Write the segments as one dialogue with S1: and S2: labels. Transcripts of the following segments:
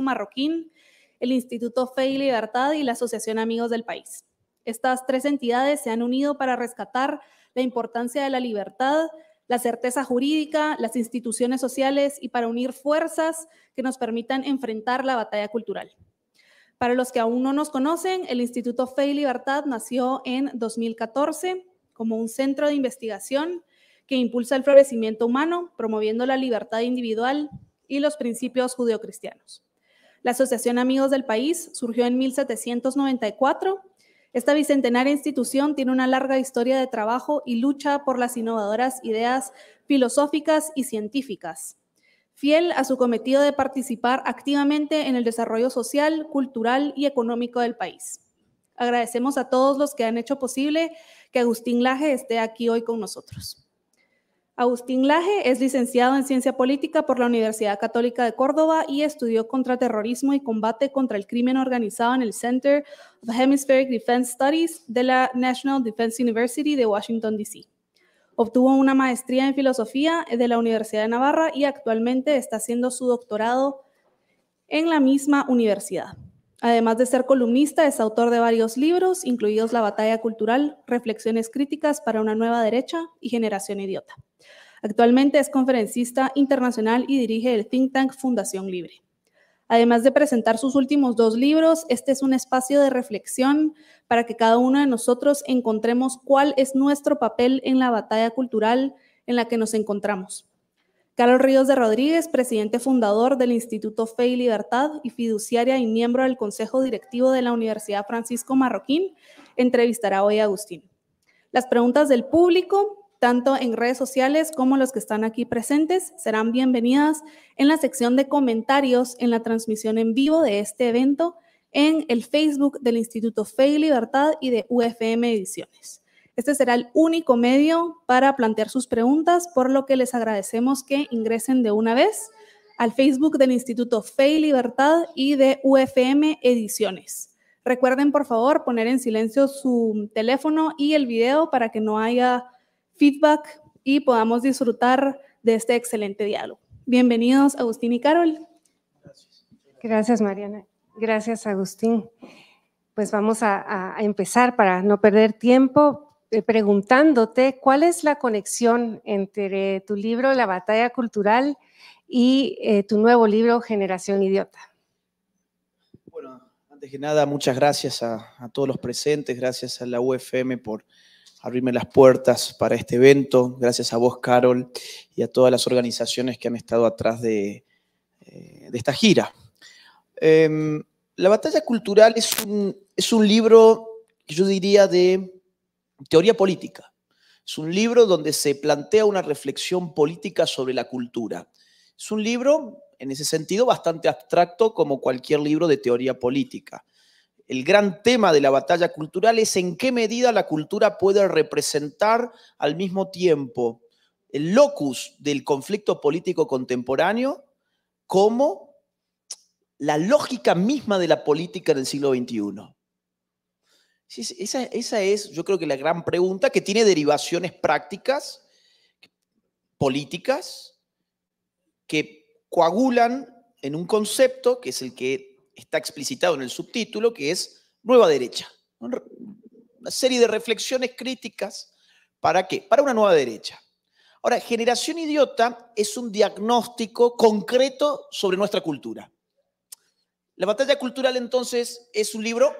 S1: Marroquín, el Instituto Fe y Libertad y la Asociación Amigos del País. Estas tres entidades se han unido para rescatar la importancia de la libertad, la certeza jurídica, las instituciones sociales y para unir fuerzas que nos permitan enfrentar la batalla cultural. Para los que aún no nos conocen, el Instituto Fe y Libertad nació en 2014 como un centro de investigación que impulsa el florecimiento humano, promoviendo la libertad individual y los principios judeocristianos. La Asociación Amigos del País surgió en 1794. Esta bicentenaria institución tiene una larga historia de trabajo y lucha por las innovadoras ideas filosóficas y científicas. Fiel a su cometido de participar activamente en el desarrollo social, cultural y económico del país. Agradecemos a todos los que han hecho posible que Agustín Laje esté aquí hoy con nosotros. Agustín Laje es licenciado en Ciencia Política por la Universidad Católica de Córdoba y estudió Contraterrorismo y Combate contra el Crimen Organizado en el Center of Hemispheric Defense Studies de la National Defense University de Washington, D.C. Obtuvo una maestría en Filosofía de la Universidad de Navarra y actualmente está haciendo su doctorado en la misma universidad. Además de ser columnista, es autor de varios libros, incluidos La batalla cultural, Reflexiones críticas para una nueva derecha y Generación idiota. Actualmente es conferencista internacional y dirige el think tank Fundación Libre. Además de presentar sus últimos dos libros, este es un espacio de reflexión para que cada uno de nosotros encontremos cuál es nuestro papel en la batalla cultural en la que nos encontramos Carlos Ríos de Rodríguez, presidente fundador del Instituto Fe y Libertad y fiduciaria y miembro del Consejo Directivo de la Universidad Francisco Marroquín, entrevistará hoy a Agustín. Las preguntas del público, tanto en redes sociales como los que están aquí presentes, serán bienvenidas en la sección de comentarios en la transmisión en vivo de este evento en el Facebook del Instituto Fe y Libertad y de UFM Ediciones. Este será el único medio para plantear sus preguntas, por lo que les agradecemos que ingresen de una vez al Facebook del Instituto Fe y Libertad y de UFM Ediciones. Recuerden, por favor, poner en silencio su teléfono y el video para que no haya feedback y podamos disfrutar de este excelente diálogo. Bienvenidos, Agustín y Carol.
S2: Gracias, Mariana. Gracias, Agustín. Pues vamos a, a empezar para no perder tiempo eh, preguntándote cuál es la conexión entre tu libro La batalla cultural y eh, tu nuevo libro Generación Idiota.
S3: Bueno, antes que nada, muchas gracias a, todos los presentes, gracias a la UFM por abrirme las puertas para este evento, gracias a vos, Carol, y a todas las organizaciones que han estado atrás de, eh, esta gira. Em, la batalla cultural es un, es un libro que yo diría de Teoría Política. Es un libro donde se plantea una reflexión política sobre la cultura. Es un libro, en ese sentido, bastante abstracto como cualquier libro de teoría política. El gran tema de la batalla cultural es en qué medida la cultura puede representar al mismo tiempo el locus del conflicto político contemporáneo como la lógica misma de la política en el siglo XXI esa, esa, es, yo creo que la gran pregunta que tiene derivaciones prácticas, políticas, que coagulan en un concepto que es el que está explicitado en el subtítulo, que es nueva derecha. Una serie de reflexiones críticas para qué? Para una nueva derecha. Ahora, generación idiota es un diagnóstico concreto sobre nuestra cultura. La batalla cultural entonces es un libro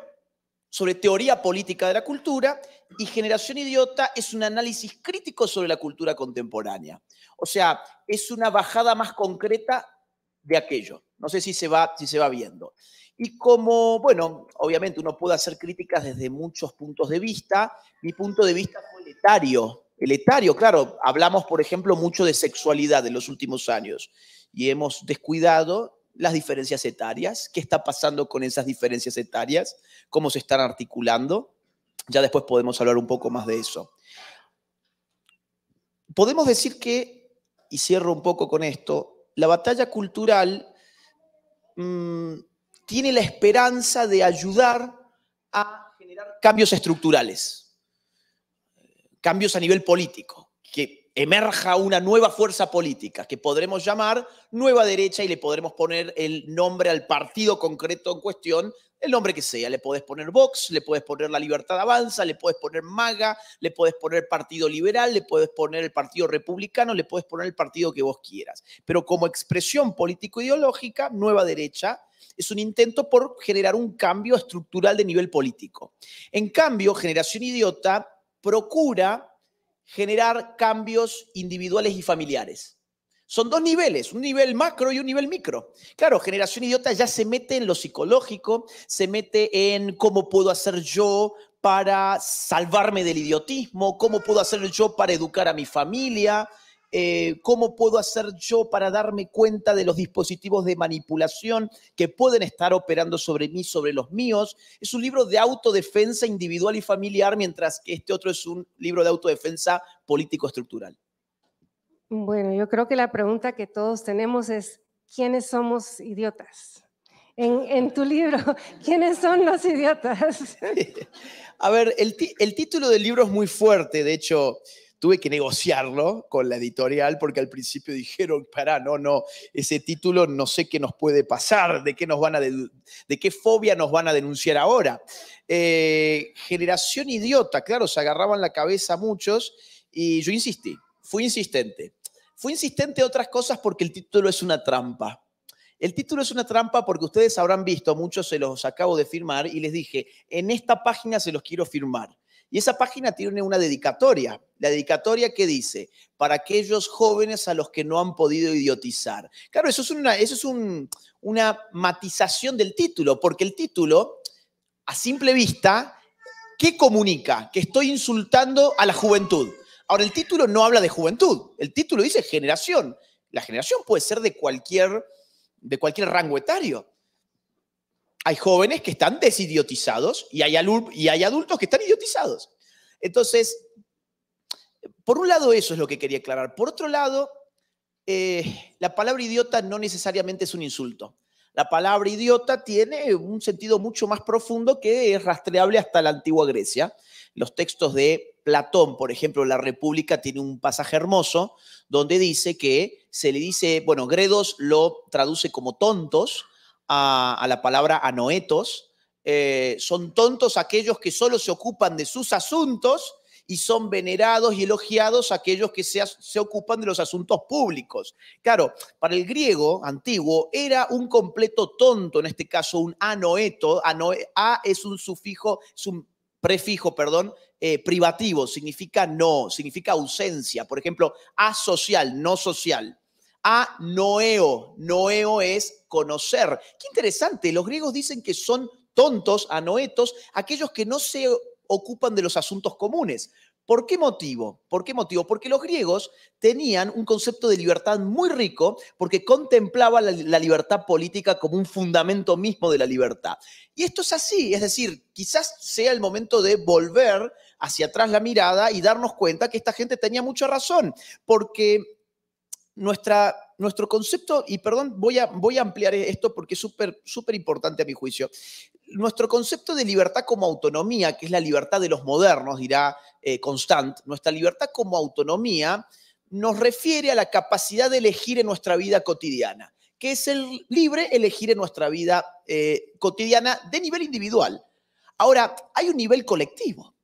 S3: sobre teoría política de la cultura y Generación Idiota es un análisis crítico sobre la cultura contemporánea. O sea, es una bajada más concreta de aquello. No sé si se va, si se va viendo. Y como, bueno, obviamente uno puede hacer críticas desde muchos puntos de vista, mi punto de vista fue el etario. El etario, claro, hablamos, por ejemplo, mucho de sexualidad en los últimos años y hemos descuidado las diferencias etarias, qué está pasando con esas diferencias etarias, cómo se están articulando. Ya después podemos hablar un poco más de eso. Podemos decir que, y cierro un poco con esto, la batalla cultural mm, tiene la esperanza de ayudar a generar cambios estructurales, cambios a nivel político, que emerja una nueva fuerza política que podremos llamar nueva derecha y le podremos poner el nombre al partido concreto en cuestión, el nombre que sea. Le podés poner Vox, le podés poner La Libertad Avanza, le podés poner MAGA, le podés poner Partido Liberal, le podés poner el Partido Republicano, le podés poner el partido que vos quieras. Pero como expresión político-ideológica, nueva derecha es un intento por generar un cambio estructural de nivel político. En cambio, Generación Idiota procura generar cambios individuales y familiares. Son dos niveles, un nivel macro y un nivel micro. Claro, generación idiota ya se mete en lo psicológico, se mete en cómo puedo hacer yo para salvarme del idiotismo, cómo puedo hacer yo para educar a mi familia, eh, cómo puedo hacer yo para darme cuenta de los dispositivos de manipulación que pueden estar operando sobre mí, sobre los míos. Es un libro de autodefensa individual y familiar, mientras que este otro es un libro de autodefensa político-estructural.
S2: Bueno, yo creo que la pregunta que todos tenemos es, ¿quiénes somos idiotas? En, tu libro, ¿quiénes son los idiotas?
S3: A ver, el, el título del libro es muy fuerte, de hecho, tuve que negociarlo con la editorial porque al principio dijeron, pará, no, no, ese título no sé qué nos puede pasar, de qué, nos van a de, qué fobia nos van a denunciar ahora. Eh, generación idiota, claro, se agarraban la cabeza muchos y yo insistí, fui insistente. Fui insistente otras cosas porque el título es una trampa. El título es una trampa porque ustedes habrán visto, muchos se los acabo de firmar y les dije, en esta página se los quiero firmar. Y esa página tiene una dedicatoria, la dedicatoria que dice, para aquellos jóvenes a los que no han podido idiotizar. Claro, eso es una, matización del título, porque el título, a simple vista, ¿qué comunica? Que estoy insultando a la juventud. Ahora, el título no habla de juventud, el título dice generación. La generación puede ser de cualquier, de cualquier rango etario hay jóvenes que están desidiotizados y hay, adultos que están idiotizados. Entonces, por un lado eso es lo que quería aclarar. Por otro lado, eh, la palabra idiota no necesariamente es un insulto. La palabra idiota tiene un sentido mucho más profundo que es rastreable hasta la antigua Grecia. Los textos de Platón, por ejemplo, La República tiene un pasaje hermoso donde dice que se le dice, bueno, Gredos lo traduce como tontos, a, la palabra anoetos, eh, son tontos aquellos que solo se ocupan de sus asuntos y son venerados y elogiados aquellos que se, ocupan de los asuntos públicos. Claro, para el griego antiguo era un completo tonto, en este caso un anoeto, a es un sufijo, es un prefijo, perdón, eh, privativo, significa no, significa ausencia, por ejemplo, asocial, no social a Noeo. Noeo es conocer. Qué interesante, los griegos dicen que son tontos, anoetos, aquellos que no se ocupan de los asuntos comunes. ¿Por qué motivo? ¿Por qué motivo? Porque los griegos tenían un concepto de libertad muy rico porque contemplaba la, libertad política como un fundamento mismo de la libertad. Y esto es así, es decir, quizás sea el momento de volver hacia atrás la mirada y darnos cuenta que esta gente tenía mucha razón, porque nuestra, nuestro concepto, y perdón, voy a, voy a ampliar esto porque es súper importante a mi juicio. Nuestro concepto de libertad como autonomía, que es la libertad de los modernos, dirá eh, Constant, nuestra libertad como autonomía nos refiere a la capacidad de elegir en nuestra vida cotidiana, que es el libre elegir en nuestra vida eh, cotidiana de nivel individual. Ahora, hay un nivel colectivo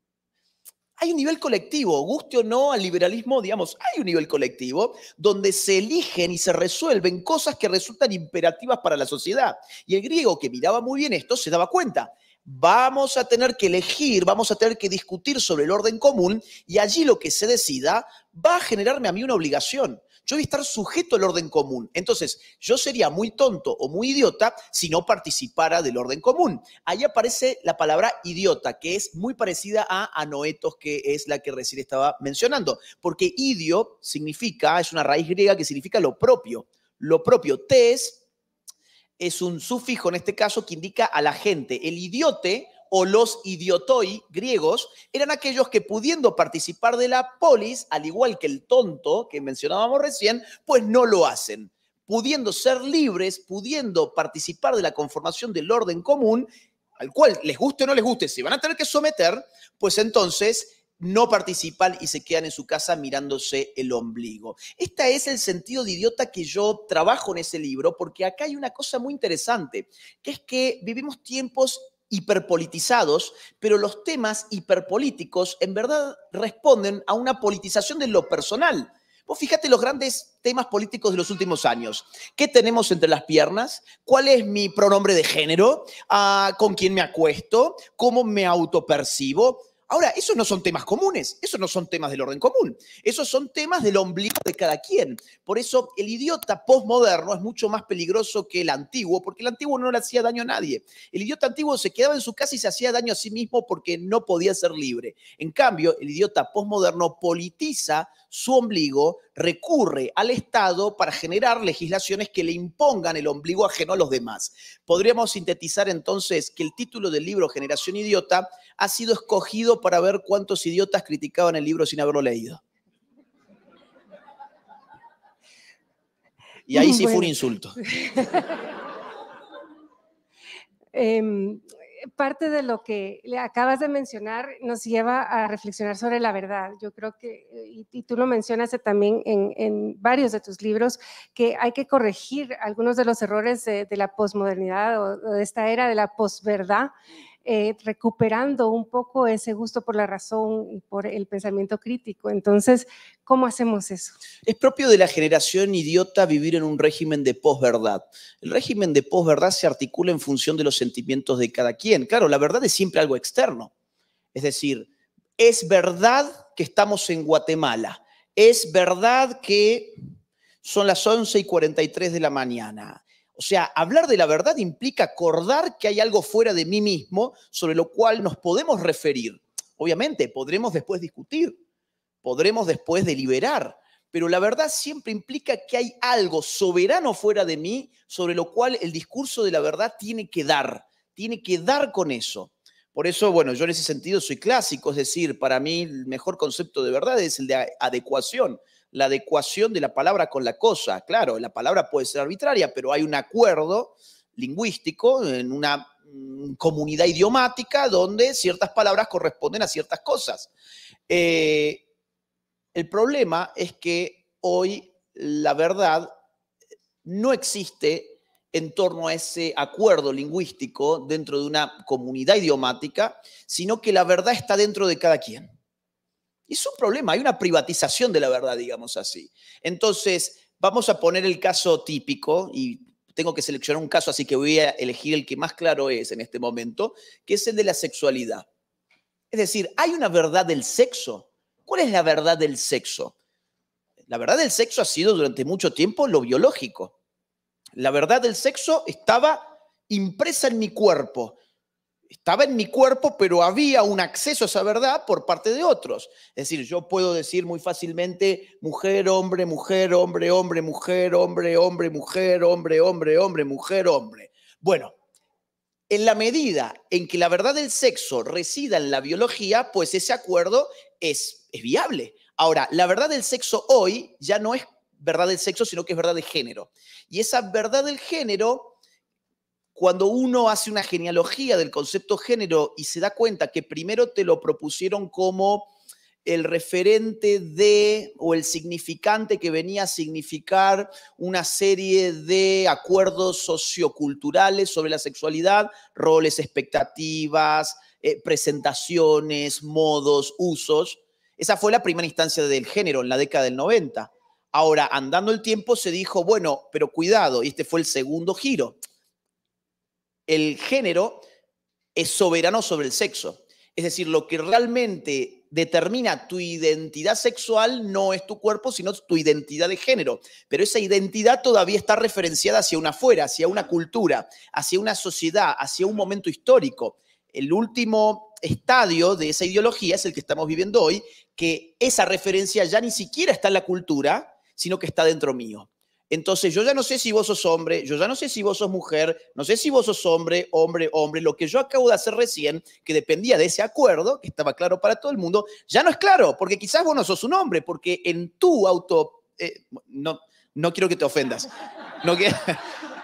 S3: hay un nivel colectivo, guste o no al liberalismo, digamos, hay un nivel colectivo donde se eligen y se resuelven cosas que resultan imperativas para la sociedad. Y el griego, que miraba muy bien esto, se daba cuenta. Vamos a tener que elegir, vamos a tener que discutir sobre el orden común y allí lo que se decida va a generarme a mí una obligación yo voy a estar sujeto al orden común. Entonces, yo sería muy tonto o muy idiota si no participara del orden común. Ahí aparece la palabra idiota, que es muy parecida a anoetos, que es la que recién estaba mencionando, porque idio significa, es una raíz griega que significa lo propio. Lo propio, tes, es un sufijo en este caso que indica a la gente. El idiote o los idiotoi griegos eran aquellos que pudiendo participar de la polis, al igual que el tonto que mencionábamos recién, pues no lo hacen. Pudiendo ser libres, pudiendo participar de la conformación del orden común, al cual les guste o no les guste, se van a tener que someter, pues entonces no participan y se quedan en su casa mirándose el ombligo. Este es el sentido de idiota que yo trabajo en ese libro, porque acá hay una cosa muy interesante, que es que vivimos tiempos hiperpolitizados, pero los temas hiperpolíticos en verdad responden a una politización de lo personal. Vos fíjate los grandes temas políticos de los últimos años. ¿Qué tenemos entre las piernas? ¿Cuál es mi pronombre de género? Ah, ¿Con quién me acuesto? ¿Cómo me autopercibo? Ahora, esos no son temas comunes, esos no son temas del orden común, esos son temas del ombligo de cada quien. Por eso el idiota postmoderno es mucho más peligroso que el antiguo, porque el antiguo no le hacía daño a nadie. El idiota antiguo se quedaba en su casa y se hacía daño a sí mismo porque no podía ser libre. En cambio, el idiota postmoderno politiza su ombligo, recurre al Estado para generar legislaciones que le impongan el ombligo ajeno a los demás. Podríamos sintetizar entonces que el título del libro Generación Idiota ha sido escogido para ver cuántos idiotas criticaban el libro sin haberlo leído. Y ahí sí fue un insulto.
S2: Em, parte de lo que le acabas de mencionar nos lleva a reflexionar sobre la verdad. Yo creo que, eh, y, tú lo mencionaste también en, varios de tus libros, que hay que corregir algunos de los errores de, de la posmodernidad o, de esta era de la posverdad eh, recuperando un poco ese gusto por la razón y por el pensamiento crítico. Entonces, ¿cómo hacemos eso?
S3: Es propio de la generación idiota vivir en un régimen de posverdad. El régimen de posverdad se articula en función de los sentimientos de cada quien. Claro, la verdad es siempre algo externo. Es decir, es verdad que estamos en Guatemala. Es verdad que son las 11 y 43 de la mañana. O sea, hablar de la verdad implica acordar que hay algo fuera de mí mismo sobre lo cual nos podemos referir. Obviamente, podremos después discutir, podremos después deliberar, pero la verdad siempre implica que hay algo soberano fuera de mí sobre lo cual el discurso de la verdad tiene que dar, tiene que dar con eso. Por eso, bueno, yo en ese sentido soy clásico, es decir, para mí el mejor concepto de verdad es el de adecuación la adecuación de la palabra con la cosa. Claro, la palabra puede ser arbitraria, pero hay un acuerdo lingüístico en una mm, comunidad idiomática donde ciertas palabras corresponden a ciertas cosas. Eh, el problema es que hoy la verdad no existe en torno a ese acuerdo lingüístico dentro de una comunidad idiomática, sino que la verdad está dentro de cada quien. Y es un problema, hay una privatización de la verdad, digamos así. Entonces, vamos a poner el caso típico y tengo que seleccionar un caso, así que voy a elegir el que más claro es en este momento, que es el de la sexualidad. Es decir, ¿hay una verdad del sexo? ¿Cuál es la verdad del sexo? La verdad del sexo ha sido durante mucho tiempo lo biológico. La verdad del sexo estaba impresa en mi cuerpo estaba en mi cuerpo, pero había un acceso a esa verdad por parte de otros. Es decir, yo puedo decir muy fácilmente mujer, hombre, mujer, hombre, hombre, mujer, hombre, hombre, mujer, hombre, hombre, hombre, mujer, hombre. Bueno, en la medida en que la verdad del sexo resida en la biología, pues ese acuerdo es, es viable. Ahora, la verdad del sexo hoy ya no es verdad del sexo, sino que es verdad de género. Y esa verdad del género cuando uno hace una genealogía del concepto género y se da cuenta que primero te lo propusieron como el referente de o el significante que venía a significar una serie de acuerdos socioculturales sobre la sexualidad, roles, expectativas, eh, presentaciones, modos, usos. Esa fue la primera instancia del género en la década del 90. Ahora, andando el tiempo, se dijo, bueno, pero cuidado, y este fue el segundo giro el género es soberano sobre el sexo. Es decir, lo que realmente determina tu identidad sexual no es tu cuerpo, sino tu identidad de género. Pero esa identidad todavía está referenciada hacia una afuera, hacia una cultura, hacia una sociedad, hacia un momento histórico. El último estadio de esa ideología es el que estamos viviendo hoy, que esa referencia ya ni siquiera está en la cultura, sino que está dentro mío. Entonces yo ya no sé si vos sos hombre, yo ya no sé si vos sos mujer, no sé si vos sos hombre, hombre, hombre. Lo que yo acabo de hacer recién, que dependía de ese acuerdo, que estaba claro para todo el mundo, ya no es claro, porque quizás vos no sos un hombre, porque en tu auto... Eh, no, no quiero que te ofendas. No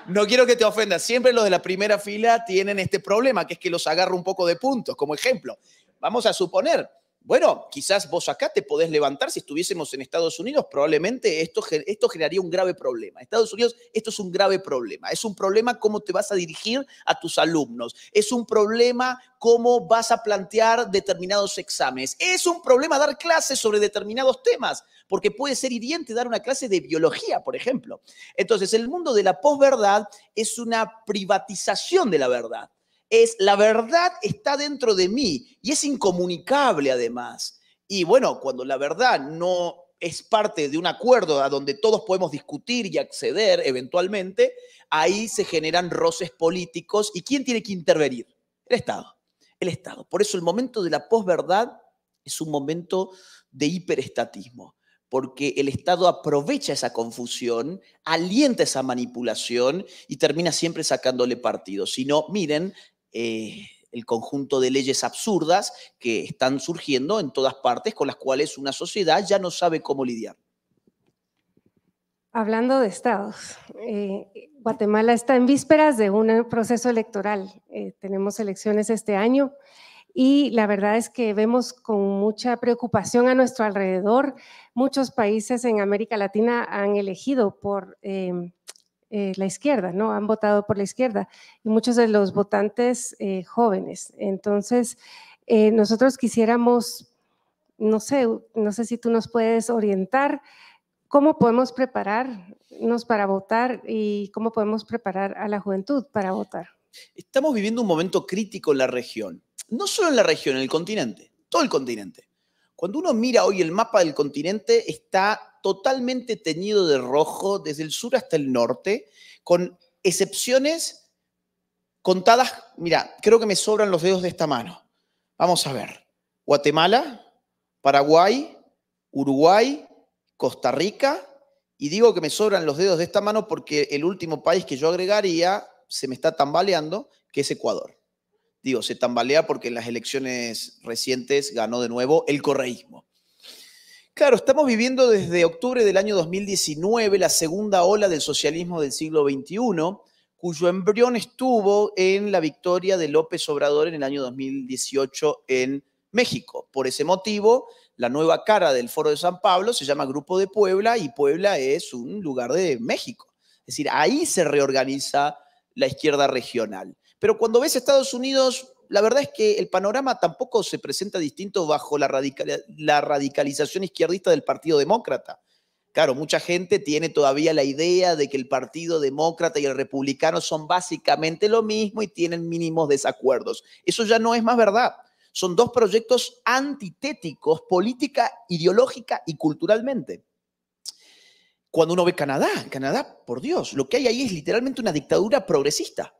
S3: No quiero que te ofendas. Siempre los de la primera fila tienen este problema, que es que los agarro un poco de puntos, como ejemplo. Vamos a suponer bueno, quizás vos acá te podés levantar, si estuviésemos en Estados Unidos, probablemente esto, esto generaría un grave problema. Estados Unidos, esto es un grave problema. Es un problema cómo te vas a dirigir a tus alumnos. Es un problema cómo vas a plantear determinados exámenes. Es un problema dar clases sobre determinados temas, porque puede ser hiriente dar una clase de biología, por ejemplo. Entonces, el mundo de la posverdad es una privatización de la verdad es la verdad está dentro de mí y es incomunicable además. Y bueno, cuando la verdad no es parte de un acuerdo a donde todos podemos discutir y acceder eventualmente, ahí se generan roces políticos y ¿quién tiene que intervenir? El Estado. El Estado. Por eso el momento de la posverdad es un momento de hiperestatismo, porque el Estado aprovecha esa confusión, alienta esa manipulación y termina siempre sacándole partido. Si no, miren, eh, el conjunto de leyes absurdas que están surgiendo en todas partes con las cuales una sociedad ya no sabe cómo lidiar.
S2: Hablando de estados, eh, Guatemala está en vísperas de un proceso electoral. Eh, tenemos elecciones este año y la verdad es que vemos con mucha preocupación a nuestro alrededor. Muchos países en América Latina han elegido por eh, la izquierda, ¿no? Han votado por la izquierda y muchos de los votantes eh, jóvenes. Entonces, eh, nosotros quisiéramos, no sé, no sé si tú nos puedes orientar cómo podemos prepararnos para votar y cómo podemos preparar a la juventud para votar.
S3: Estamos viviendo un momento crítico en la región, no solo en la región, en el continente, todo el continente. Cuando uno mira hoy el mapa del continente, está totalmente teñido de rojo desde el sur hasta el norte, con excepciones contadas. Mira, creo que me sobran los dedos de esta mano. Vamos a ver. Guatemala, Paraguay, Uruguay, Costa Rica, y digo que me sobran los dedos de esta mano porque el último país que yo agregaría se me está tambaleando, que es Ecuador digo, se tambalea porque en las elecciones recientes ganó de nuevo el correísmo. Claro, estamos viviendo desde octubre del año 2019 la segunda ola del socialismo del siglo XXI, cuyo embrión estuvo en la victoria de López Obrador en el año 2018 en México. Por ese motivo, la nueva cara del Foro de San Pablo se llama Grupo de Puebla y Puebla es un lugar de México. Es decir, ahí se reorganiza la izquierda regional. Pero cuando ves Estados Unidos, la verdad es que el panorama tampoco se presenta distinto bajo la, la radicalización izquierdista del Partido Demócrata. Claro, mucha gente tiene todavía la idea de que el Partido Demócrata y el Republicano son básicamente lo mismo y tienen mínimos desacuerdos. Eso ya no es más verdad. Son dos proyectos antitéticos política, ideológica y culturalmente. Cuando uno ve Canadá, Canadá, por Dios, lo que hay ahí es literalmente una dictadura progresista.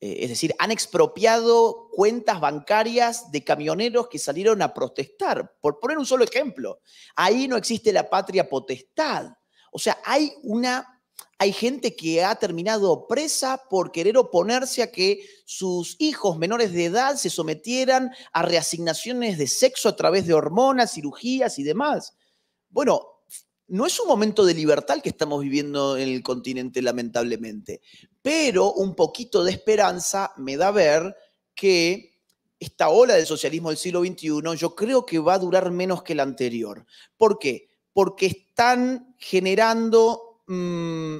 S3: Eh, es decir, han expropiado cuentas bancarias de camioneros que salieron a protestar. Por poner un solo ejemplo, ahí no existe la patria potestad. O sea, hay una hay gente que ha terminado presa por querer oponerse a que sus hijos menores de edad se sometieran a reasignaciones de sexo a través de hormonas, cirugías y demás. Bueno, no es un momento de libertad el que estamos viviendo en el continente, lamentablemente, pero un poquito de esperanza me da ver que esta ola del socialismo del siglo XXI yo creo que va a durar menos que la anterior. ¿Por qué? Porque están generando, mm,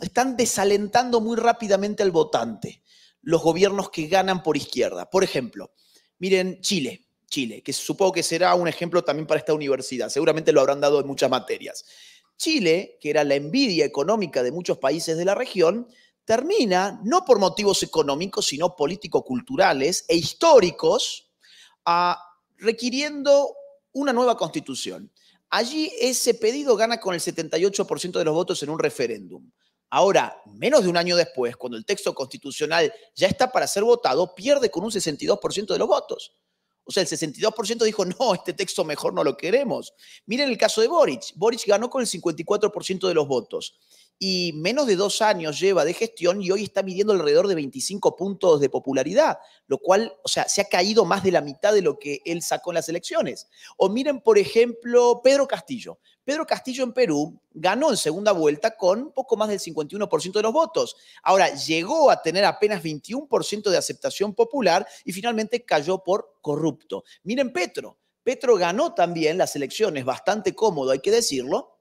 S3: están desalentando muy rápidamente al votante los gobiernos que ganan por izquierda. Por ejemplo, miren Chile, Chile, que supongo que será un ejemplo también para esta universidad, seguramente lo habrán dado en muchas materias. Chile, que era la envidia económica de muchos países de la región, termina, no por motivos económicos, sino político-culturales e históricos, ah, requiriendo una nueva constitución. Allí ese pedido gana con el 78% de los votos en un referéndum. Ahora, menos de un año después, cuando el texto constitucional ya está para ser votado, pierde con un 62% de los votos. O sea, el 62% dijo, no, este texto mejor no lo queremos. Miren el caso de Boric. Boric ganó con el 54% de los votos y menos de dos años lleva de gestión y hoy está midiendo alrededor de 25 puntos de popularidad, lo cual, o sea, se ha caído más de la mitad de lo que él sacó en las elecciones. O miren, por ejemplo, Pedro Castillo. Pedro Castillo en Perú ganó en segunda vuelta con poco más del 51% de los votos. Ahora, llegó a tener apenas 21% de aceptación popular y finalmente cayó por corrupto. Miren, Petro. Petro ganó también las elecciones bastante cómodo, hay que decirlo,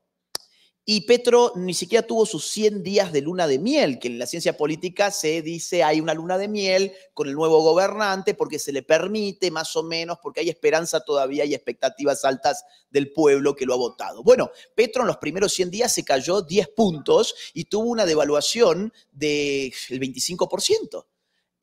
S3: y Petro ni siquiera tuvo sus 100 días de luna de miel, que en la ciencia política se dice hay una luna de miel con el nuevo gobernante porque se le permite más o menos, porque hay esperanza todavía y expectativas altas del pueblo que lo ha votado. Bueno, Petro en los primeros 100 días se cayó 10 puntos y tuvo una devaluación del 25%.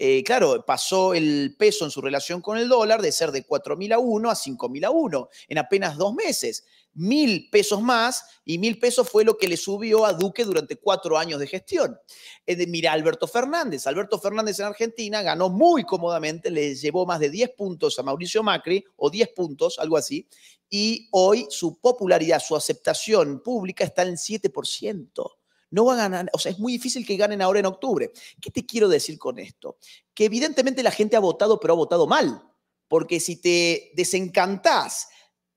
S3: Eh, claro, pasó el peso en su relación con el dólar de ser de 4.000 a 1 a 5.000 a 1 en apenas dos meses mil pesos más y mil pesos fue lo que le subió a Duque durante cuatro años de gestión. Eh, mira, Alberto Fernández. Alberto Fernández en Argentina ganó muy cómodamente, le llevó más de 10 puntos a Mauricio Macri, o 10 puntos, algo así, y hoy su popularidad, su aceptación pública está en 7%. No va a ganar, o sea, es muy difícil que ganen ahora en octubre. ¿Qué te quiero decir con esto? Que evidentemente la gente ha votado, pero ha votado mal. Porque si te desencantás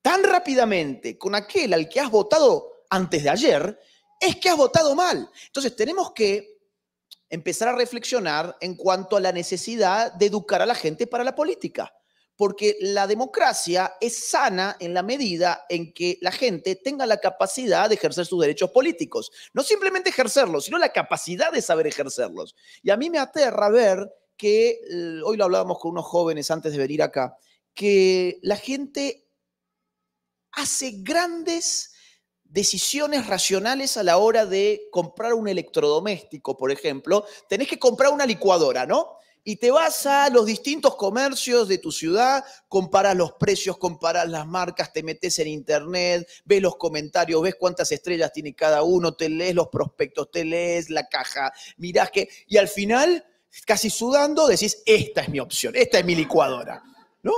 S3: tan rápidamente con aquel al que has votado antes de ayer, es que has votado mal. Entonces tenemos que empezar a reflexionar en cuanto a la necesidad de educar a la gente para la política, porque la democracia es sana en la medida en que la gente tenga la capacidad de ejercer sus derechos políticos, no simplemente ejercerlos, sino la capacidad de saber ejercerlos. Y a mí me aterra ver que, eh, hoy lo hablábamos con unos jóvenes antes de venir acá, que la gente hace grandes decisiones racionales a la hora de comprar un electrodoméstico, por ejemplo. Tenés que comprar una licuadora, ¿no? Y te vas a los distintos comercios de tu ciudad, comparas los precios, comparas las marcas, te metes en internet, ves los comentarios, ves cuántas estrellas tiene cada uno, te lees los prospectos, te lees la caja, mirás que... Y al final, casi sudando, decís, esta es mi opción, esta es mi licuadora. ¿No?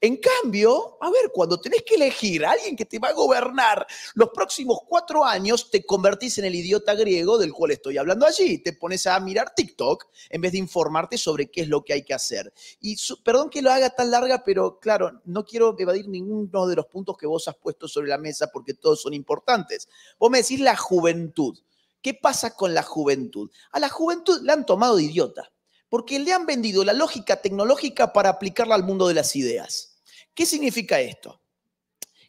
S3: En cambio, a ver, cuando tenés que elegir a alguien que te va a gobernar los próximos cuatro años, te convertís en el idiota griego del cual estoy hablando allí. Te pones a mirar TikTok en vez de informarte sobre qué es lo que hay que hacer. Y perdón que lo haga tan larga, pero claro, no quiero evadir ninguno de los puntos que vos has puesto sobre la mesa porque todos son importantes. Vos me decís la juventud. ¿Qué pasa con la juventud? A la juventud la han tomado de idiota. Porque le han vendido la lógica tecnológica para aplicarla al mundo de las ideas. ¿Qué significa esto?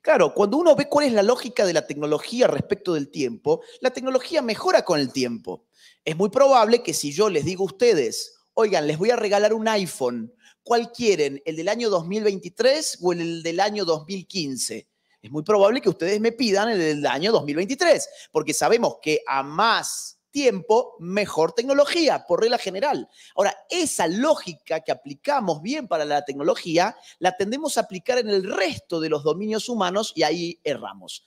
S3: Claro, cuando uno ve cuál es la lógica de la tecnología respecto del tiempo, la tecnología mejora con el tiempo. Es muy probable que si yo les digo a ustedes, oigan, les voy a regalar un iPhone, ¿cuál quieren? ¿El del año 2023 o el del año 2015? Es muy probable que ustedes me pidan el del año 2023, porque sabemos que a más tiempo, mejor tecnología, por regla general. Ahora, esa lógica que aplicamos bien para la tecnología, la tendemos a aplicar en el resto de los dominios humanos y ahí erramos.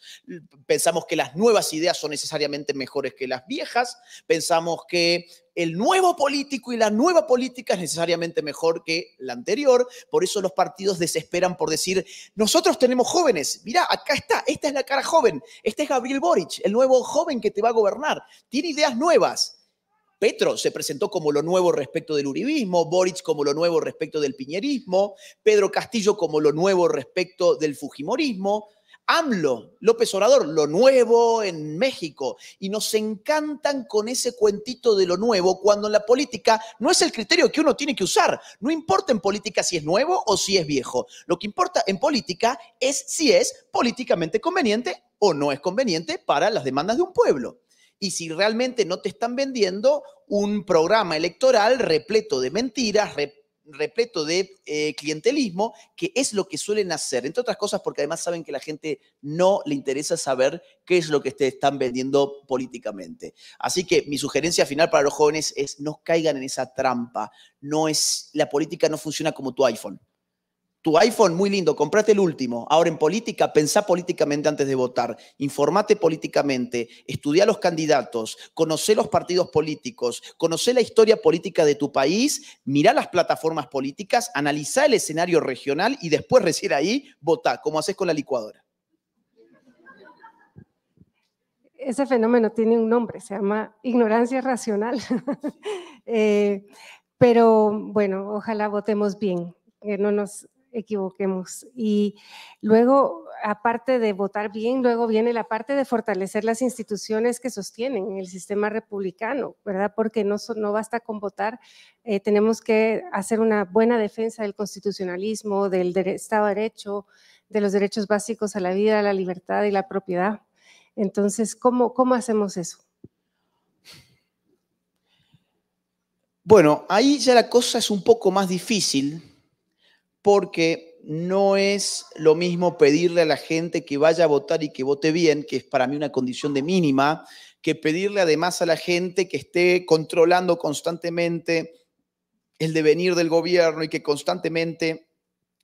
S3: Pensamos que las nuevas ideas son necesariamente mejores que las viejas, pensamos que el nuevo político y la nueva política es necesariamente mejor que la anterior. Por eso los partidos desesperan por decir, nosotros tenemos jóvenes, mirá, acá está, esta es la cara joven, este es Gabriel Boric, el nuevo joven que te va a gobernar, tiene ideas nuevas. Petro se presentó como lo nuevo respecto del uribismo, Boric como lo nuevo respecto del piñerismo, Pedro Castillo como lo nuevo respecto del fujimorismo. AMLO, López Obrador, lo nuevo en México. Y nos encantan con ese cuentito de lo nuevo cuando en la política no es el criterio que uno tiene que usar. No importa en política si es nuevo o si es viejo. Lo que importa en política es si es políticamente conveniente o no es conveniente para las demandas de un pueblo. Y si realmente no te están vendiendo un programa electoral repleto de mentiras, repleto de eh, clientelismo, que es lo que suelen hacer, entre otras cosas porque además saben que la gente no le interesa saber qué es lo que te están vendiendo políticamente. Así que mi sugerencia final para los jóvenes es no caigan en esa trampa, no es la política no funciona como tu iPhone tu iPhone, muy lindo, comprate el último. Ahora en política, pensá políticamente antes de votar, informate políticamente, estudia a los candidatos, conoce los partidos políticos, conoce la historia política de tu país, mira las plataformas políticas, analiza el escenario regional y después recién ahí votá, como haces con la licuadora.
S2: Ese fenómeno tiene un nombre, se llama ignorancia racional. Eh, pero bueno, ojalá votemos bien, no nos equivoquemos. Y luego, aparte de votar bien, luego viene la parte de fortalecer las instituciones que sostienen el sistema republicano, ¿verdad? Porque no, no basta con votar, eh, tenemos que hacer una buena defensa del constitucionalismo, del Estado de Derecho, de los derechos básicos a la vida, a la libertad y la propiedad. Entonces, ¿cómo, cómo hacemos eso?
S3: Bueno, ahí ya la cosa es un poco más difícil porque no es lo mismo pedirle a la gente que vaya a votar y que vote bien, que es para mí una condición de mínima, que pedirle además a la gente que esté controlando constantemente el devenir del gobierno y que constantemente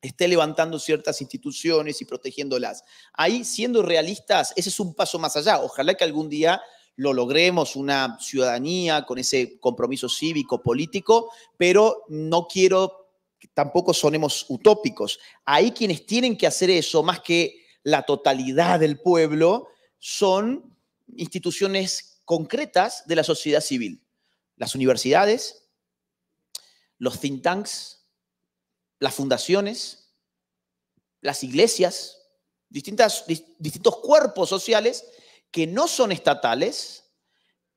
S3: esté levantando ciertas instituciones y protegiéndolas. Ahí, siendo realistas, ese es un paso más allá. Ojalá que algún día lo logremos, una ciudadanía con ese compromiso cívico, político, pero no quiero tampoco sonemos utópicos. Ahí quienes tienen que hacer eso, más que la totalidad del pueblo, son instituciones concretas de la sociedad civil. Las universidades, los think tanks, las fundaciones, las iglesias, distintas, distintos cuerpos sociales que no son estatales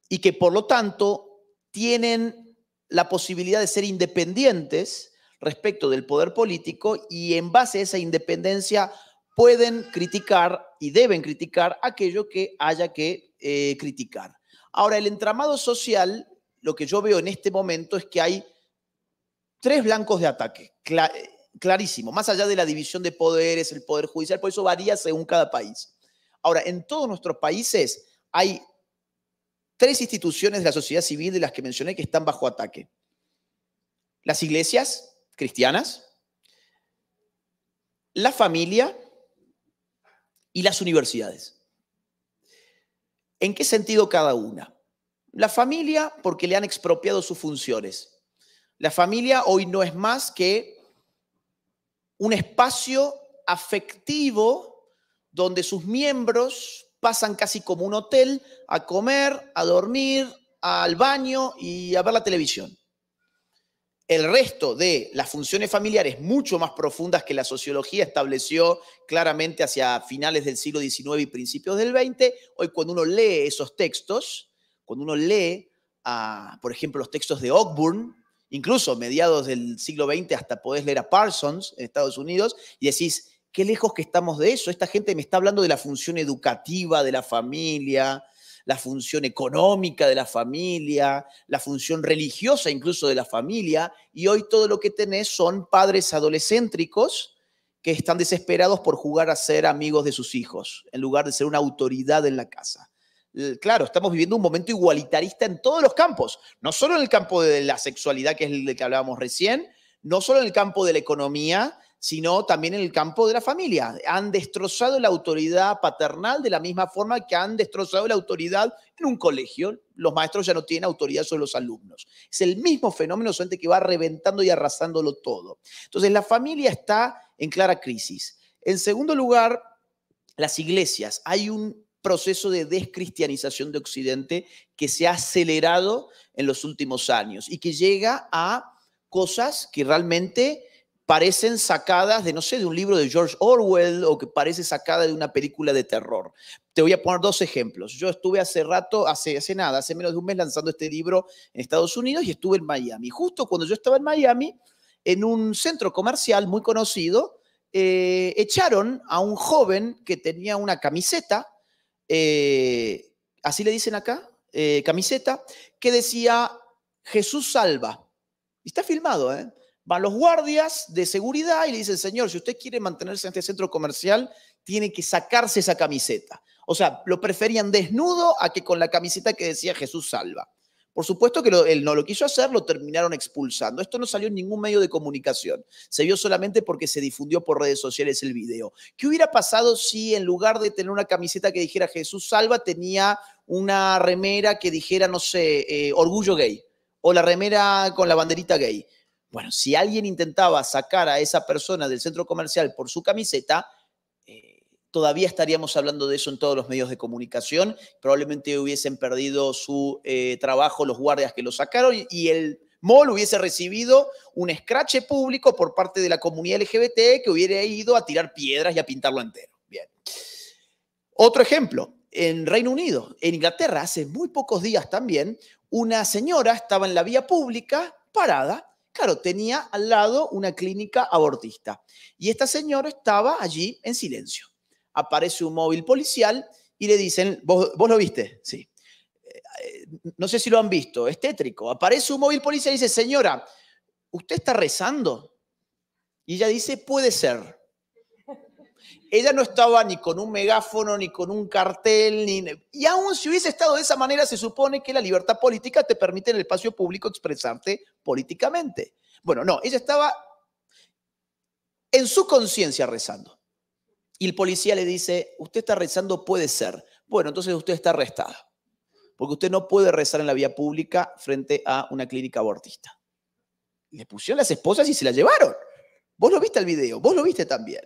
S3: y que por lo tanto tienen la posibilidad de ser independientes respecto del poder político y en base a esa independencia pueden criticar y deben criticar aquello que haya que eh, criticar. Ahora, el entramado social, lo que yo veo en este momento es que hay tres blancos de ataque, clarísimo, más allá de la división de poderes, el poder judicial, por eso varía según cada país. Ahora, en todos nuestros países hay tres instituciones de la sociedad civil de las que mencioné que están bajo ataque. Las iglesias, cristianas, la familia y las universidades. ¿En qué sentido cada una? La familia porque le han expropiado sus funciones. La familia hoy no es más que un espacio afectivo donde sus miembros pasan casi como un hotel a comer, a dormir, al baño y a ver la televisión el resto de las funciones familiares mucho más profundas que la sociología estableció claramente hacia finales del siglo XIX y principios del XX, hoy cuando uno lee esos textos, cuando uno lee, ah, por ejemplo, los textos de Ogburn, incluso mediados del siglo XX hasta podés leer a Parsons en Estados Unidos y decís, qué lejos que estamos de eso, esta gente me está hablando de la función educativa, de la familia, la función económica de la familia, la función religiosa incluso de la familia, y hoy todo lo que tenés son padres adolescéntricos que están desesperados por jugar a ser amigos de sus hijos, en lugar de ser una autoridad en la casa. Claro, estamos viviendo un momento igualitarista en todos los campos, no solo en el campo de la sexualidad, que es el de que hablábamos recién, no solo en el campo de la economía, sino también en el campo de la familia. Han destrozado la autoridad paternal de la misma forma que han destrozado la autoridad en un colegio. Los maestros ya no tienen autoridad sobre los alumnos. Es el mismo fenómeno, solamente que va reventando y arrasándolo todo. Entonces, la familia está en clara crisis. En segundo lugar, las iglesias. Hay un proceso de descristianización de Occidente que se ha acelerado en los últimos años y que llega a cosas que realmente parecen sacadas de, no sé, de un libro de George Orwell o que parece sacada de una película de terror. Te voy a poner dos ejemplos. Yo estuve hace rato, hace, hace nada, hace menos de un mes lanzando este libro en Estados Unidos y estuve en Miami. Justo cuando yo estaba en Miami, en un centro comercial muy conocido, eh, echaron a un joven que tenía una camiseta, eh, así le dicen acá, eh, camiseta, que decía Jesús salva. está filmado, ¿eh? Van los guardias de seguridad y le dicen, señor, si usted quiere mantenerse en este centro comercial, tiene que sacarse esa camiseta. O sea, lo preferían desnudo a que con la camiseta que decía Jesús salva. Por supuesto que él no lo quiso hacer, lo terminaron expulsando. Esto no salió en ningún medio de comunicación. Se vio solamente porque se difundió por redes sociales el video. ¿Qué hubiera pasado si en lugar de tener una camiseta que dijera Jesús salva, tenía una remera que dijera, no sé, eh, orgullo gay? O la remera con la banderita gay. Bueno, si alguien intentaba sacar a esa persona del centro comercial por su camiseta, eh, todavía estaríamos hablando de eso en todos los medios de comunicación. Probablemente hubiesen perdido su eh, trabajo los guardias que lo sacaron y, el mall hubiese recibido un escrache público por parte de la comunidad LGBT que hubiera ido a tirar piedras y a pintarlo entero. Bien. Otro ejemplo, en Reino Unido, en Inglaterra, hace muy pocos días también, una señora estaba en la vía pública parada claro, tenía al lado una clínica abortista. Y esta señora estaba allí en silencio. Aparece un móvil policial y le dicen, ¿vos, lo viste? Sí. Eh, eh, no sé si lo han visto, es tétrico. Aparece un móvil policial y dice, señora, ¿usted está rezando? Y ella dice, puede ser. Ella no estaba ni con un megáfono, ni con un cartel, ni... Y aún si hubiese estado de esa manera, se supone que la libertad política te permite en el espacio público expresarte políticamente. Bueno, no, ella estaba en su conciencia rezando. Y el policía le dice, usted está rezando, puede ser. Bueno, entonces usted está arrestado. porque usted no puede rezar en la vía pública frente a una clínica abortista. Le pusieron las esposas y se la llevaron. Vos lo viste el video, vos lo viste también.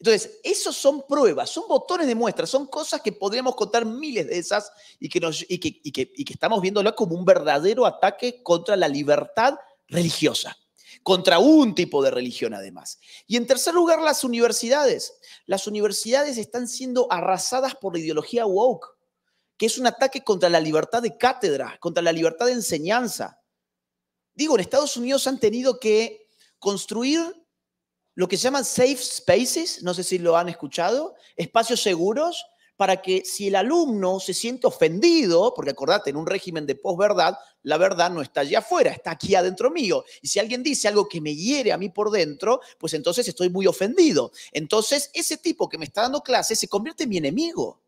S3: Entonces, esos son pruebas, son botones de muestra, son cosas que podríamos contar miles de esas y que, nos, estamos viéndolo como un verdadero ataque contra la libertad religiosa contra un tipo de religión además. Y en tercer lugar, las universidades. Las universidades están siendo arrasadas por la ideología woke, que es un ataque contra la libertad de cátedra, contra la libertad de enseñanza. Digo, en Estados Unidos han tenido que construir lo que se llaman safe spaces, no sé si lo han escuchado, espacios seguros para que si el alumno se siente ofendido, porque acordate, en un régimen de posverdad, la verdad no está allá afuera, está aquí adentro mío. Y si alguien dice algo que me hiere a mí por dentro, pues entonces estoy muy ofendido. Entonces, ese tipo que me está dando clases se convierte en mi enemigo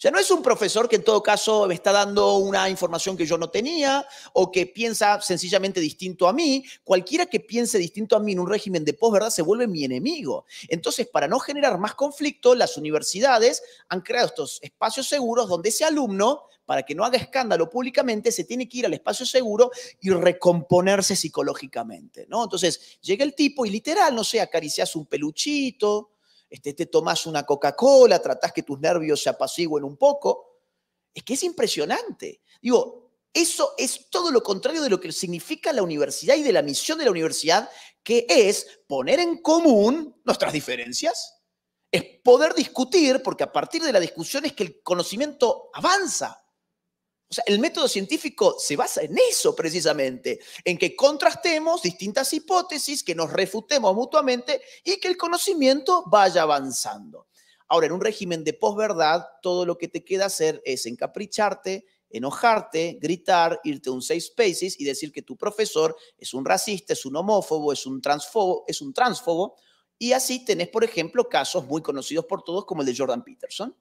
S3: sea, no es un profesor que en todo caso me está dando una información que yo no tenía o que piensa sencillamente distinto a mí. Cualquiera que piense distinto a mí en un régimen de posverdad se vuelve mi enemigo. Entonces, para no generar más conflicto, las universidades han creado estos espacios seguros donde ese alumno, para que no haga escándalo públicamente, se tiene que ir al espacio seguro y recomponerse psicológicamente, ¿no? Entonces, llega el tipo y literal, no sé, acaricias un peluchito, este, te tomas una Coca-Cola, tratás que tus nervios se apaciguen un poco. Es que es impresionante. Digo, eso es todo lo contrario de lo que significa la universidad y de la misión de la universidad, que es poner en común nuestras diferencias, es poder discutir, porque a partir de la discusión es que el conocimiento avanza. O sea, el método científico se basa en eso precisamente, en que contrastemos distintas hipótesis, que nos refutemos mutuamente y que el conocimiento vaya avanzando. Ahora, en un régimen de posverdad, todo lo que te queda hacer es encapricharte, enojarte, gritar, irte a un safe spaces y decir que tu profesor es un racista, es un homófobo, es un transfobo, es un transfobo. Y así tenés, por ejemplo, casos muy conocidos por todos como el de Jordan Peterson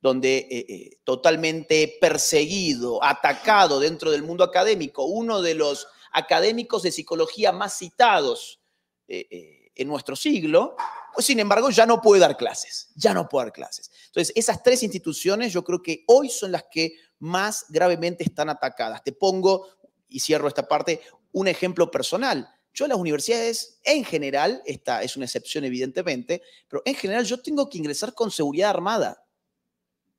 S3: donde eh, eh, totalmente perseguido, atacado dentro del mundo académico, uno de los académicos de psicología más citados eh, en nuestro siglo, pues sin embargo ya no puede dar clases, ya no puede dar clases. Entonces, esas tres instituciones yo creo que hoy son las que más gravemente están atacadas. Te pongo, y cierro esta parte, un ejemplo personal. Yo a las universidades, en general, esta es una excepción evidentemente, pero en general yo tengo que ingresar con seguridad armada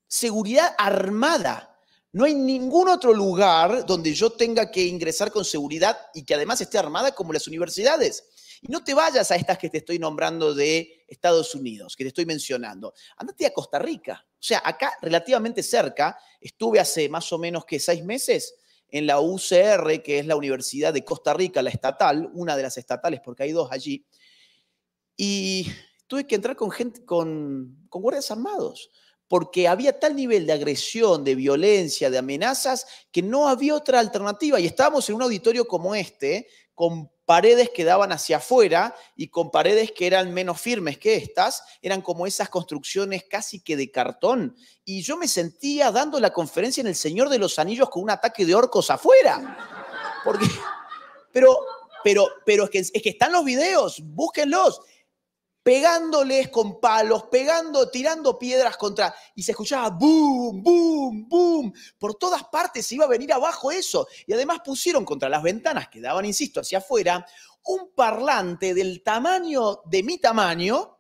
S3: seguridad armada. No hay ningún otro lugar donde yo tenga que ingresar con seguridad y que además esté armada como las universidades. Y no te vayas a estas que te estoy nombrando de Estados Unidos, que te estoy mencionando. Andate a Costa Rica. O sea, acá relativamente cerca, estuve hace más o menos que seis meses en la UCR, que es la Universidad de Costa Rica, la estatal, una de las estatales, porque hay dos allí. Y tuve que entrar con gente, con guardias armados porque había tal nivel de agresión, de violencia, de amenazas, que no había otra alternativa. Y estábamos en un auditorio como este, con paredes que daban hacia afuera y con paredes que eran menos firmes que estas, eran como esas construcciones casi que de cartón. Y yo me sentía dando la conferencia en El Señor de los Anillos con un ataque de orcos afuera. Porque, pero, pero, pero es que, es que están los videos, búsquenlos pegándoles con palos, pegando, tirando piedras contra. Y se escuchaba boom, boom, boom. Por todas partes se iba a venir abajo eso. Y además pusieron contra las ventanas que daban, insisto, hacia afuera, un parlante del tamaño de mi tamaño.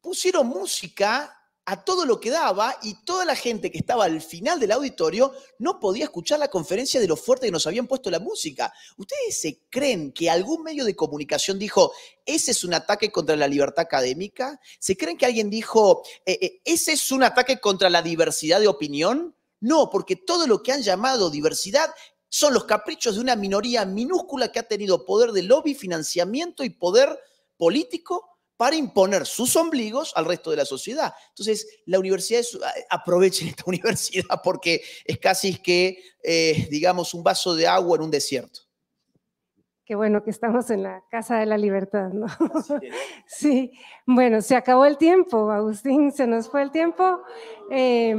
S3: Pusieron música a todo lo que daba y toda la gente que estaba al final del auditorio no podía escuchar la conferencia de lo fuerte que nos habían puesto la música. ¿Ustedes se creen que algún medio de comunicación dijo, ese es un ataque contra la libertad académica? ¿Se creen que alguien dijo, eh, eh, ese es un ataque contra la diversidad de opinión? No, porque todo lo que han llamado diversidad son los caprichos de una minoría minúscula que ha tenido poder de lobby, financiamiento y poder político para imponer sus ombligos al resto de la sociedad. Entonces, la universidad, eh, aprovechen esta universidad porque es casi que, eh, digamos, un vaso de agua en un desierto.
S2: Qué bueno que estamos en la Casa de la Libertad, ¿no? Sí, bueno, se acabó el tiempo, Agustín, se nos fue el tiempo. Eh,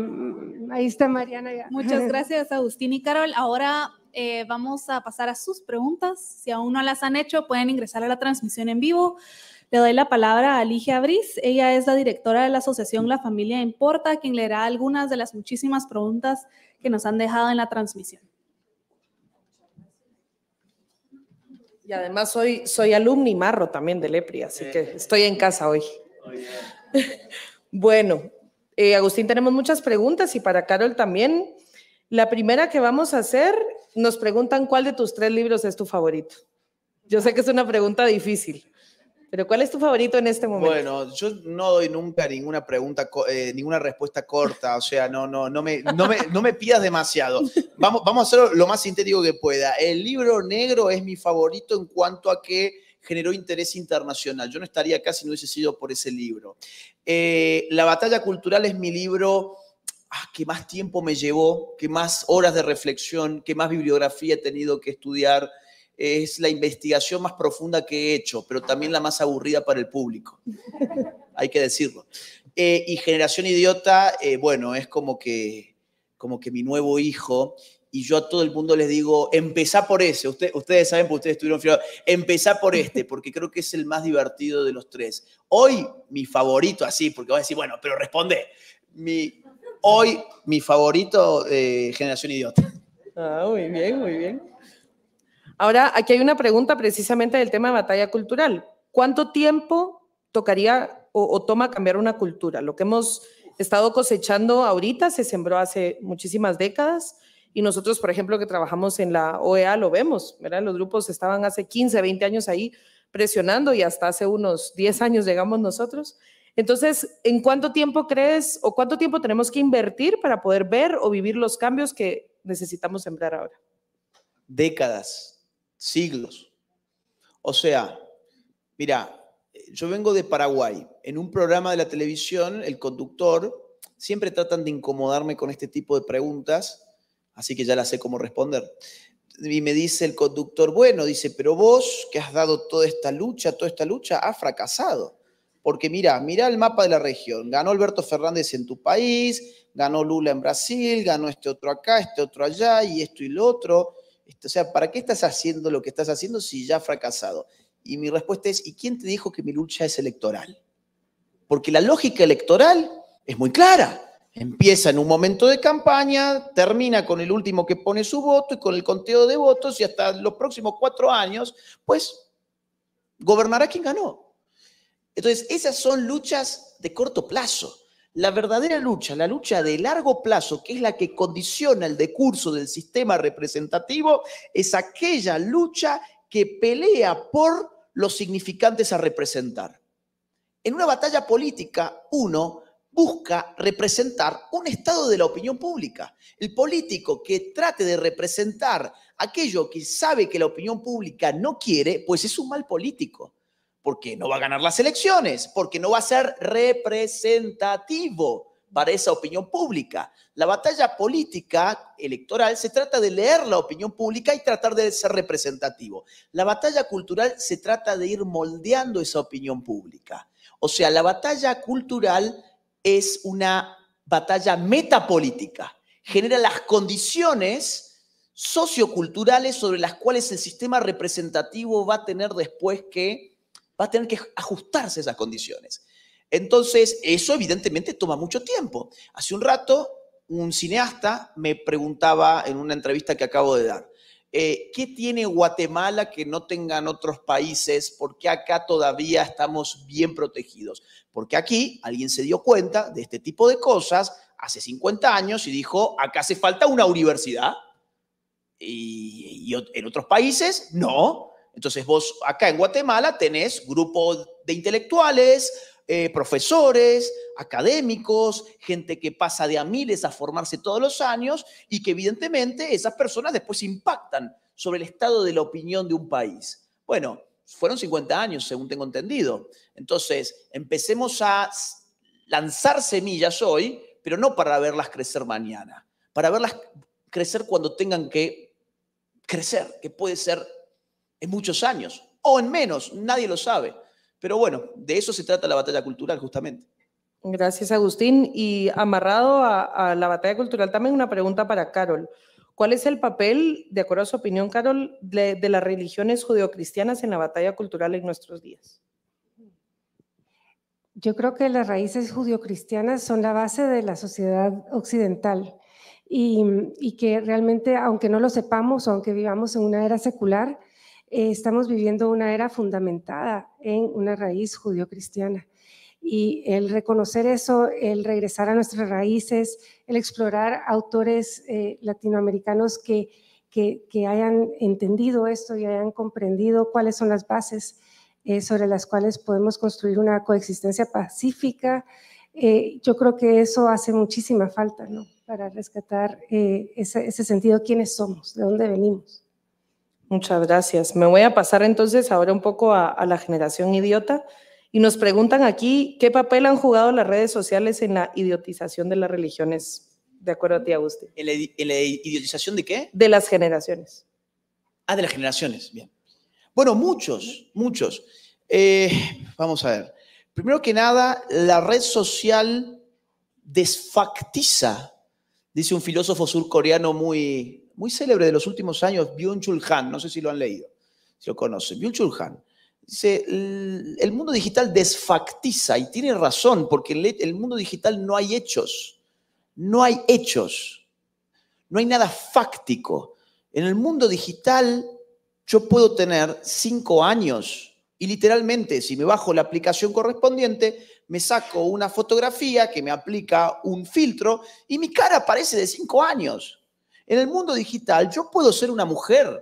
S2: ahí está Mariana. Muchas
S1: gracias, Agustín y Carol. Ahora vamos a pasar a sus preguntas. Si aún no las han hecho, pueden ingresar a la transmisión en vivo. Le doy la palabra a Ligia Briz. Ella es la directora de la asociación La Familia Importa, quien leerá algunas de las muchísimas preguntas que nos han dejado en la transmisión.
S4: Y además soy, soy alumni marro también de Lepri, así que eh. estoy en casa hoy. Bueno, eh, Agustín, tenemos muchas preguntas y para Carol también. La primera que vamos a hacer, nos preguntan cuál de tus tres libros es tu favorito. Yo sé que es una pregunta difícil. Pero ¿cuál es tu favorito en este momento?
S3: Bueno, yo no doy nunca ninguna pregunta, eh, ninguna respuesta corta, o sea, no, no, no me, no me, pidas demasiado. Vamos, vamos a hacerlo lo más sintético que pueda. El libro negro es mi favorito en cuanto a que generó interés internacional. Yo no estaría acá si no hubiese sido por ese libro. Eh, la batalla cultural es mi libro ah, que más tiempo me llevó, que más horas de reflexión, que más bibliografía he tenido que estudiar es la investigación más profunda que he hecho, pero también la más aburrida para el público. Hay que decirlo. Eh, y Generación Idiota, eh, bueno, es como que, como que mi nuevo hijo. Y yo a todo el mundo les digo, empezá por ese. ustedes saben, porque ustedes estuvieron Empezá por este, porque creo que es el más divertido de los tres. Hoy, mi favorito, así, porque va a decir, bueno, pero responde. hoy, mi favorito, eh, Generación Idiota.
S4: Ah, muy bien, muy bien. Ahora, aquí hay una pregunta precisamente del tema de batalla cultural. ¿Cuánto tiempo tocaría o, o toma cambiar una cultura? Lo que hemos estado cosechando ahorita se sembró hace muchísimas décadas. Y nosotros, por ejemplo, que trabajamos en la OEA, lo vemos, ¿verdad? Los grupos estaban hace 15, 20 años ahí presionando y hasta hace unos 10 años llegamos nosotros. Entonces, ¿en cuánto tiempo crees o cuánto tiempo tenemos que invertir para poder ver o vivir los cambios que necesitamos sembrar ahora?
S3: Décadas, siglos. O sea, mira, yo vengo de Paraguay. En un programa de la televisión, el conductor siempre tratan de incomodarme con este tipo de preguntas, así que ya la sé cómo responder. Y me dice el conductor, bueno, dice, pero vos que has dado toda esta lucha, toda esta lucha, ha fracasado. Porque mira, mira el mapa de la región. Ganó Alberto Fernández en tu país, ganó Lula en Brasil, ganó este otro acá, este otro allá y esto y lo otro. Este, o sea, ¿para qué estás haciendo lo que estás haciendo si ya has fracasado? Y mi respuesta es, ¿y quién te dijo que mi lucha es electoral? Porque la lógica electoral es muy clara. Empieza en un momento de campaña, termina con el último que pone su voto y con el conteo de votos y hasta los próximos cuatro años, pues gobernará quien ganó. Entonces, esas son luchas de corto plazo. La verdadera lucha, la lucha de largo plazo, que es la que condiciona el decurso del sistema representativo, es aquella lucha que pelea por los significantes a representar. En una batalla política, uno busca representar un estado de la opinión pública. El político que trate de representar aquello que sabe que la opinión pública no quiere, pues es un mal político porque no va a ganar las elecciones, porque no va a ser representativo para esa opinión pública. La batalla política electoral se trata de leer la opinión pública y tratar de ser representativo. La batalla cultural se trata de ir moldeando esa opinión pública. O sea, la batalla cultural es una batalla metapolítica. Genera las condiciones socioculturales sobre las cuales el sistema representativo va a tener después que va a tener que ajustarse a esas condiciones. Entonces, eso evidentemente toma mucho tiempo. Hace un rato, un cineasta me preguntaba en una entrevista que acabo de dar, eh, ¿qué tiene Guatemala que no tengan otros países? ¿Por qué acá todavía estamos bien protegidos? Porque aquí alguien se dio cuenta de este tipo de cosas hace 50 años y dijo, acá hace falta una universidad. y en otros países, no. Entonces vos acá en Guatemala tenés grupo de intelectuales, eh, profesores, académicos, gente que pasa de a miles a formarse todos los años y que evidentemente esas personas después impactan sobre el estado de la opinión de un país. Bueno, fueron 50 años, según tengo entendido. Entonces, empecemos a lanzar semillas hoy, pero no para verlas crecer mañana, para verlas crecer cuando tengan que crecer, que puede ser en muchos años o en menos, nadie lo sabe. Pero bueno, de eso se trata la batalla cultural justamente.
S4: Gracias, Agustín. Y amarrado a, la batalla cultural, también una pregunta para Carol. ¿Cuál es el papel, de acuerdo a su opinión, Carol, de, las religiones judio-cristianas en la batalla cultural en nuestros días?
S2: Yo creo que las raíces judio-cristianas son la base de la sociedad occidental y, y, que realmente, aunque no lo sepamos, aunque vivamos en una era secular, eh, estamos viviendo una era fundamentada en una raíz judío cristiana Y el reconocer eso, el regresar a nuestras raíces, el explorar autores eh, latinoamericanos que, hayan entendido esto y hayan comprendido cuáles son las bases eh, sobre las cuales podemos construir una coexistencia pacífica, yo creo que eso hace muchísima falta, ¿no? Para rescatar ese, ese sentido, quiénes somos, de dónde venimos.
S4: Muchas gracias. Me voy a pasar entonces ahora un poco a, la generación idiota. Y nos preguntan aquí qué papel han jugado las redes sociales en la idiotización de las religiones, de acuerdo a ti, Agustín. ¿En
S3: la, idiotización de qué?
S4: De las generaciones.
S3: Ah, de las generaciones, bien. Bueno, muchos, muchos. Eh, vamos a ver. Primero que nada, la red social desfactiza, dice un filósofo surcoreano muy, muy célebre de los últimos años, Byung-Chul no sé si lo han leído, si lo conocen, Byung-Chul Dice, el mundo digital desfactiza y tiene razón, porque en el mundo digital no hay hechos, no hay hechos, no hay nada fáctico. En el mundo digital yo puedo tener cinco años y literalmente si me bajo la aplicación correspondiente, me saco una fotografía que me aplica un filtro y mi cara aparece de cinco años. En el mundo digital yo puedo ser una mujer,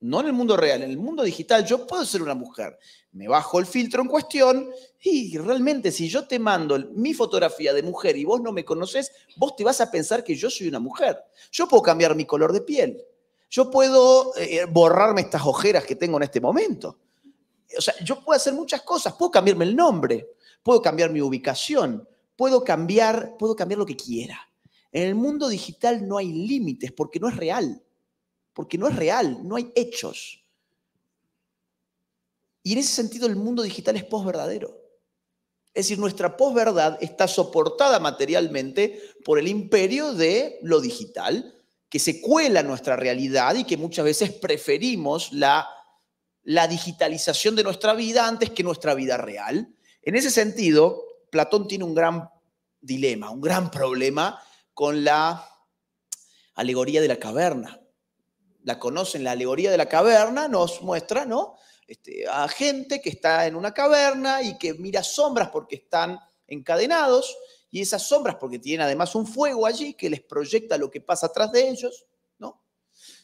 S3: no en el mundo real, en el mundo digital yo puedo ser una mujer. Me bajo el filtro en cuestión y realmente si yo te mando mi fotografía de mujer y vos no me conoces, vos te vas a pensar que yo soy una mujer. Yo puedo cambiar mi color de piel. Yo puedo eh, borrarme estas ojeras que tengo en este momento. O sea, yo puedo hacer muchas cosas. Puedo cambiarme el nombre, puedo cambiar mi ubicación, puedo cambiar, puedo cambiar lo que quiera. En el mundo digital no hay límites porque no es real, porque no es real, no hay hechos. Y en ese sentido el mundo digital es posverdadero. Es decir, nuestra posverdad está soportada materialmente por el imperio de lo digital, que se cuela nuestra realidad y que muchas veces preferimos la, la digitalización de nuestra vida antes que nuestra vida real. En ese sentido, Platón tiene un gran dilema, un gran problema con la alegoría de la caverna. La conocen, la alegoría de la caverna nos muestra, ¿no? Este, a gente que está en una caverna y que mira sombras porque están encadenados y esas sombras porque tienen además un fuego allí que les proyecta lo que pasa atrás de ellos, ¿no?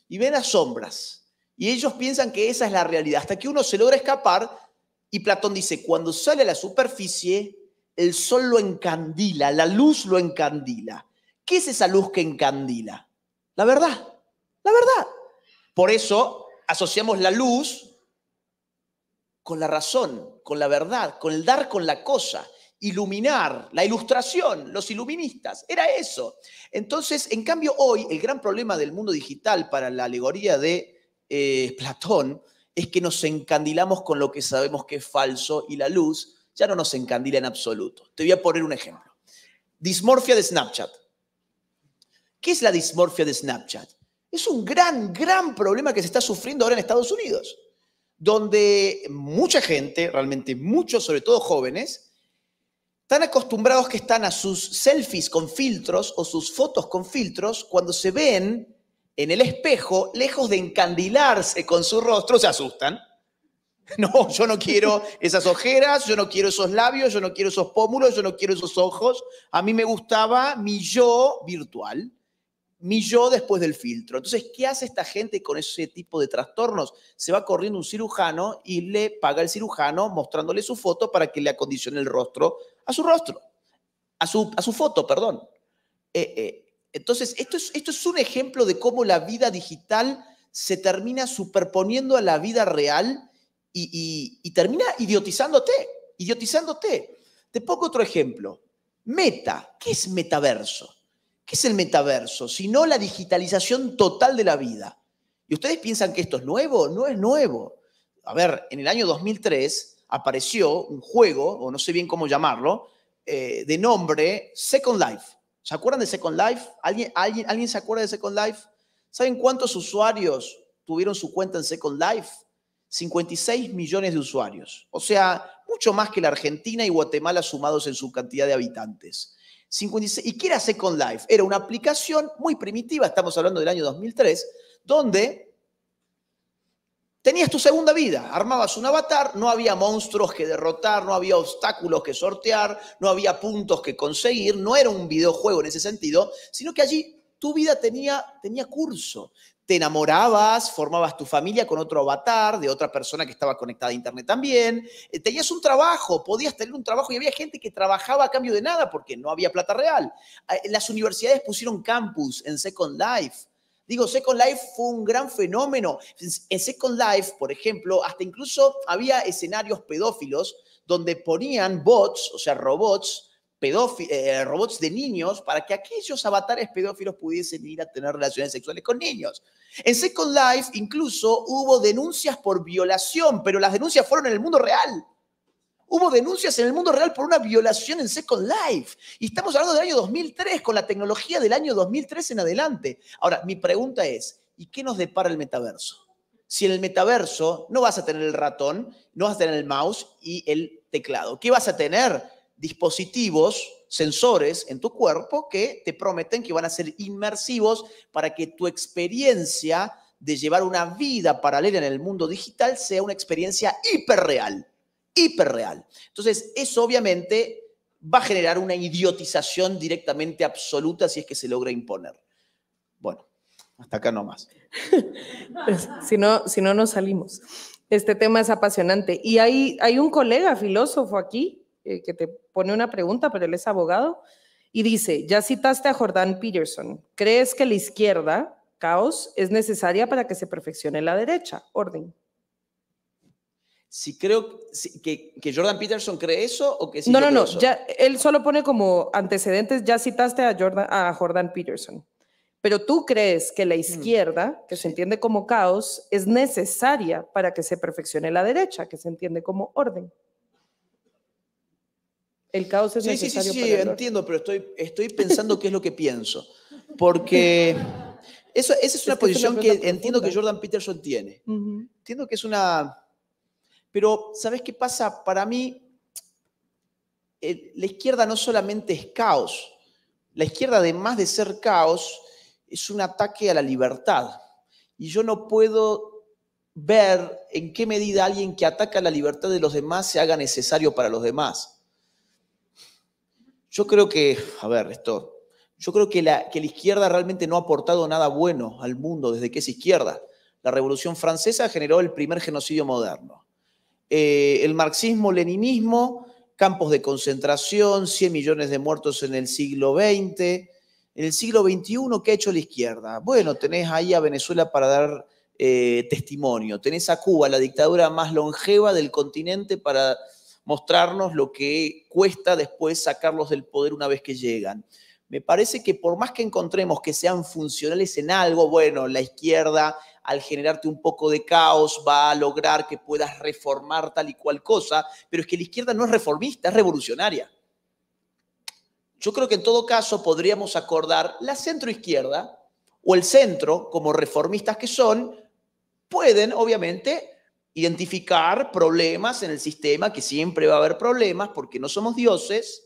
S3: Y ven a sombras y ellos piensan que esa es la realidad hasta que uno se logra escapar y Platón dice, cuando sale a la superficie, el sol lo encandila, la luz lo encandila ¿Qué es esa luz que encandila? La verdad, la verdad. Por eso asociamos la luz con la razón, con la verdad, con el dar con la cosa, iluminar, la ilustración, los iluministas, era eso. Entonces, en cambio, hoy el gran problema del mundo digital para la alegoría de eh, Platón es que nos encandilamos con lo que sabemos que es falso y la luz ya no nos encandila en absoluto. Te voy a poner un ejemplo. Dismorfia de Snapchat. ¿Qué es la dismorfia de Snapchat? Es un gran, gran problema que se está sufriendo ahora en Estados Unidos, donde mucha gente, realmente muchos, sobre todo jóvenes, están acostumbrados que están a sus selfies con filtros o sus fotos con filtros cuando se ven en el espejo, lejos de encandilarse con su rostro, se asustan. No, yo no quiero esas ojeras, yo no quiero esos labios, yo no quiero esos pómulos, yo no quiero esos ojos. A mí me gustaba mi yo virtual mi yo después del filtro. Entonces, ¿qué hace esta gente con ese tipo de trastornos? Se va corriendo un cirujano y le paga el cirujano mostrándole su foto para que le acondicione el rostro a su rostro, a su, a su foto, perdón. Eh, eh, entonces, esto es, esto es un ejemplo de cómo la vida digital se termina superponiendo a la vida real y, y termina idiotizándote, idiotizándote. Te pongo otro ejemplo. Meta, ¿qué es metaverso? ¿Qué es el metaverso? Sino la digitalización total de la vida. ¿Y ustedes piensan que esto es nuevo? No es nuevo. A ver, en el año 2003 apareció un juego, o no sé bien cómo llamarlo, eh, de nombre Second Life. ¿Se acuerdan de Second Life? ¿Alguien, alguien, ¿Alguien se acuerda de Second Life? ¿Saben cuántos usuarios tuvieron su cuenta en Second Life? 56 millones de usuarios. O sea, mucho más que la Argentina y Guatemala sumados en su cantidad de habitantes. ¿Y qué era Second Life? Era una aplicación muy primitiva, estamos hablando del año 2003, donde tenías tu segunda vida, armabas un avatar, no había monstruos que derrotar, no había obstáculos que sortear, no había puntos que conseguir, no era un videojuego en ese sentido, sino que allí tu vida tenía, tenía curso te enamorabas, formabas tu familia con otro avatar de otra persona que estaba conectada a Internet también, eh, tenías un trabajo, podías tener un trabajo y había gente que trabajaba a cambio de nada porque no había plata real. Ah, eh, las universidades pusieron campus en Second Life. Digo, Second Life fue un gran fenómeno. En Second Life, por ejemplo, hasta incluso había escenarios pedófilos donde ponían bots, o sea, robots, eh, eh, robots de niños para que aquellos avatares pedófilos pudiesen ir a tener relaciones sexuales con niños. En Second Life incluso hubo denuncias por violación, pero las denuncias fueron en el mundo real. Hubo denuncias en el mundo real por una violación en Second Life. Y estamos hablando del año 2003, con la tecnología del año 2003 en adelante. Ahora, mi pregunta es, ¿y qué nos depara el metaverso? Si en el metaverso no vas a tener el ratón, no vas a tener el mouse y el teclado. ¿Qué vas a tener? dispositivos, sensores en tu cuerpo que te prometen que van a ser inmersivos para que tu experiencia de llevar una vida paralela en el mundo digital sea una experiencia hiperreal, hiperreal. Entonces, eso obviamente va a generar una idiotización directamente absoluta si es que se logra imponer. Bueno, hasta acá nomás.
S4: más si, no, si no, nos salimos. Este tema es apasionante. Y hay, hay un colega filósofo aquí eh, que te pone una pregunta, pero él es abogado, y dice, ya citaste a Jordan Peterson, ¿crees que la izquierda, caos, es necesaria para que se perfeccione la derecha? Orden.
S3: Si creo que, Jordan Peterson cree eso o que... sí no, no, no, ya,
S4: él solo pone como antecedentes, ya citaste a Jordan, a Jordan Peterson. Pero tú crees que la mm. izquierda, que se entiende como caos, es necesaria para que se perfeccione la derecha, que se entiende como orden el caos es sí, necesario. Sí, sí, sí, entiendo,
S3: pero estoy, estoy pensando qué es lo que pienso. Porque esa es una posición que, entiendo que Jordan Peterson tiene.
S4: Entiendo
S3: que es una... Pero, ¿sabes qué pasa? Para mí, eh, la izquierda no solamente es caos. La izquierda, además de ser caos, es un ataque a la libertad. Y yo no puedo ver en qué medida alguien que ataca la libertad de los demás se haga necesario para los demás. Yo creo que, a ver, esto, yo creo que la, que la izquierda realmente no ha aportado nada bueno al mundo desde que es izquierda. La Revolución Francesa generó el primer genocidio moderno. Eh, el marxismo-leninismo, campos de concentración, 100 millones de muertos en el siglo XX. En el siglo XXI, ¿qué ha hecho la izquierda? Bueno, tenés ahí a Venezuela para dar eh, testimonio, tenés a Cuba, la dictadura más longeva del continente para mostrarnos lo que cuesta después sacarlos del poder una vez que llegan. Me parece que por más que encontremos que sean funcionales en algo, bueno, la izquierda al generarte un poco de caos va a lograr que puedas reformar tal y cual cosa, pero es que la izquierda no es reformista, es revolucionaria. Yo creo que en todo caso podríamos acordar la centroizquierda o el centro, como reformistas que son, pueden obviamente identificar problemas en el sistema, que siempre va a haber problemas porque no somos dioses,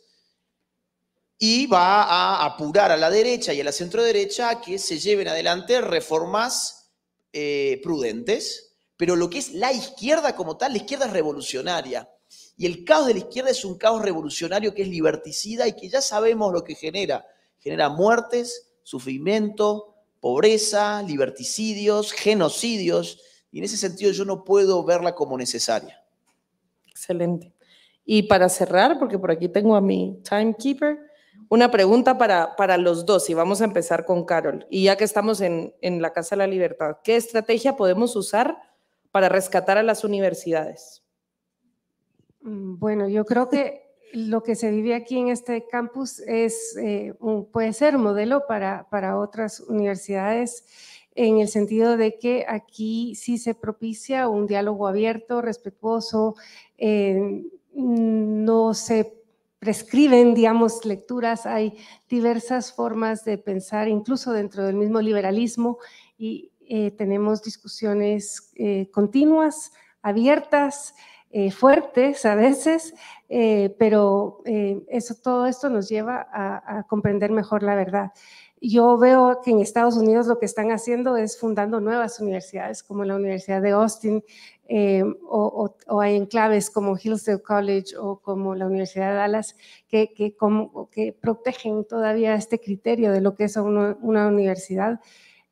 S3: y va a apurar a la derecha y a la centro derecha a que se lleven adelante reformas eh, prudentes, pero lo que es la izquierda como tal, la izquierda es revolucionaria. Y el caos de la izquierda es un caos revolucionario que es liberticida y que ya sabemos lo que genera. Genera muertes, sufrimiento, pobreza, liberticidios, genocidios. Y en ese sentido yo no puedo
S4: verla como necesaria. Excelente. Y para cerrar, porque por aquí tengo a mi timekeeper, una pregunta para, para los dos y vamos a empezar con Carol. Y ya que estamos en, la Casa de la Libertad, ¿qué estrategia podemos usar para rescatar a las universidades?
S2: Mm, bueno, yo creo que lo que se vive aquí en este campus es, eh, un, puede ser modelo para, para otras universidades en el sentido de que aquí sí se propicia un diálogo abierto, respetuoso, eh, no se prescriben, digamos, lecturas, hay diversas formas de pensar, incluso dentro del mismo liberalismo, y eh, tenemos discusiones eh, continuas, abiertas, fuertes a veces, pero eso, todo esto nos lleva a comprender mejor la verdad. Yo veo que en Estados Unidos lo que están haciendo es fundando nuevas universidades, como la Universidad de Austin, eh, o, hay enclaves como Hillsdale College o como la Universidad de Dallas, que, protegen todavía este criterio de lo que es una, universidad.